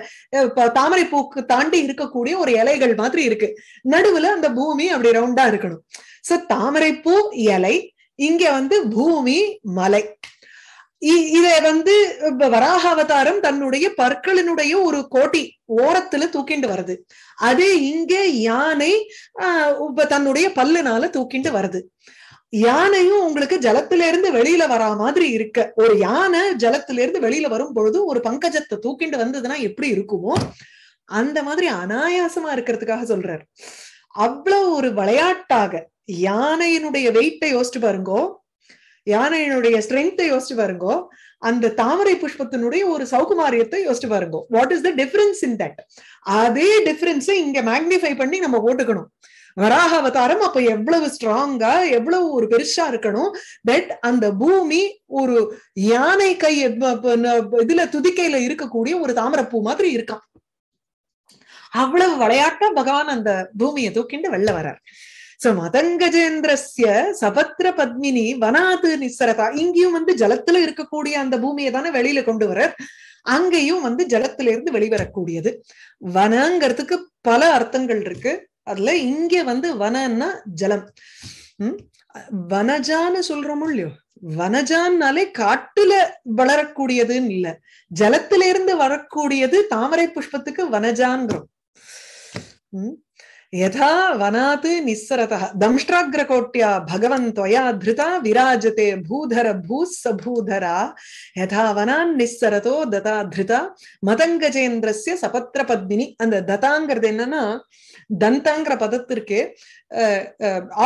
தாமரை பூக்கு தாண்டி இருக்கக்கூடிய ஒரு இலைகள் மாதிரி இருக்கு நடுவுல அந்த பூமி அப்படி ரவுண்டா இருக்கணும் சோ தாமரை பூ இலை இங்க வந்து பூமி மலை இதை வந்து வராக அவதாரம் தன்னுடைய பற்களினுடைய ஒரு கோட்டி ஓரத்துல தூக்கிண்டு வருது அதே இங்க யானை தன்னுடைய பல்லுனால தூக்கிண்டு வருது யானையும் உங்களுக்கு ஜலத்தில இருந்து வெளியில வரா மாதிரி இருக்க ஒரு யானை ஜலத்தில இருந்து வெளியில வரும் பொழுது ஒரு பங்கஜத்தை தூக்கிண்டு வந்ததுன்னா எப்படி இருக்குமோ அந்த மாதிரி அனாயாசமா இருக்கிறதுக்காக சொல்றாரு அவ்வளவு ஒரு விளையாட்டாக யானையினுடைய வெயிட்டை யோசிச்சு பாருங்கோ யானையினுடைய ஸ்ட்ரென்த்தை யோசிச்சு பாருங்கோ அந்த தாமரை புஷ்பத்தினுடைய ஒரு சௌகுமாரியத்தை யோசிச்சு பாருங்கோ what is the difference in that அதே டிஃபரன்ஸை இங்க மேக்னிஃபை பண்ணி நம்ம ஓட்டுக்கணும் வராக அவதாரம் அப்ப எவ்வளவு ஸ்ட்ராங்கா எவ்வளவு ஒரு பெருசா இருக்கணும் பட் அந்த பூமி ஒரு யானை கை இதுல துதிக்கையில இருக்கக்கூடிய ஒரு தாமரப்பூ மாதிரி இருக்கான் அவ்வளவு விளையாட்டா பகவான் அந்த பூமியை தூக்கிண்டு வெளில வர்றார் சோ மதங்கஜேந்திரஸ்ய சபத்ர பத்மினி வனாது நிசரதா இங்கேயும் வந்து ஜலத்துல இருக்கக்கூடிய அந்த பூமியை தானே வெளியில கொண்டு வர்றார் அங்கேயும் வந்து ஜலத்திலிருந்து வெளிவரக்கூடியது வனங்கிறதுக்கு பல அர்த்தங்கள் இருக்கு அதுல இங்க வந்து வனன்னா ஜலம் உம் வனஜான்னு சொல்றோமோ இல்லையோ வனஜான்னாலே காட்டுல வளரக்கூடியதுன்னு இல்ல ஜலத்தில இருந்து வரக்கூடியது தாமரை புஷ்பத்துக்கு வனஜான்றோம் உம் வனாத்து வனாத் தம்ஷ்டிர கோட்டியா பகவன் தொயா திருதா விராஜதே பூதர பூ பூதரா யதா வனான் நிஸ்ஸரதோ ததா திருதா மதங்கஜேந்திரஸ்ய சபத்திர பத்மினி அந்த தத்தாங்கிறது என்னன்னா தந்தாங்கிற பதத்திற்கு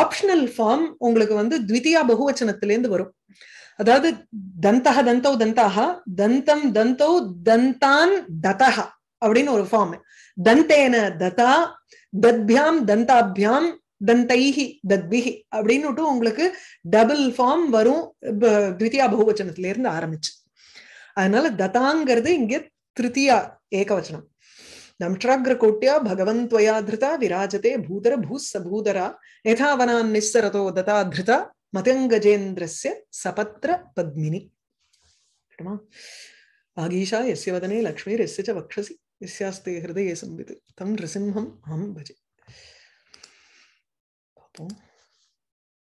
ஆப்ஷனல் ஃபார்ம் உங்களுக்கு வந்து த்விதியா பகுவச்சனத்திலேருந்து வரும் அதாவது தந்தக தந்தௌ தந்தாக தந்தம் தந்தௌ தந்தான் தத்தக அப்படின்னு ஒரு ஃபார்ம் தந்தேன ததா தத்பியாம் தந்தாபியாம் தந்தைஹி தத்பிஹி அப்படின்னுட்டு உங்களுக்கு டபுள் ஃபார்ம் வரும் த்விதியா பகுவச்சனத்திலேருந்து ஆரம்பிச்சு அதனால தத்தாங்கிறது இங்கே திருத்தியா ஏகவச்சனம் दंष्ट्राग्रकोट्या भगवन्त्वया धृता विराजते भूतर भूस्सभूधरा यथा वनान् दता धृता मतङ्गजेन्द्रस्य सपत्र पद्मिनी आगीशा यस्य वदने लक्ष्मीर्यस्य च वक्षसि यस्यास्ते हृदये संवित् तं नृसिंहम् अहं भजे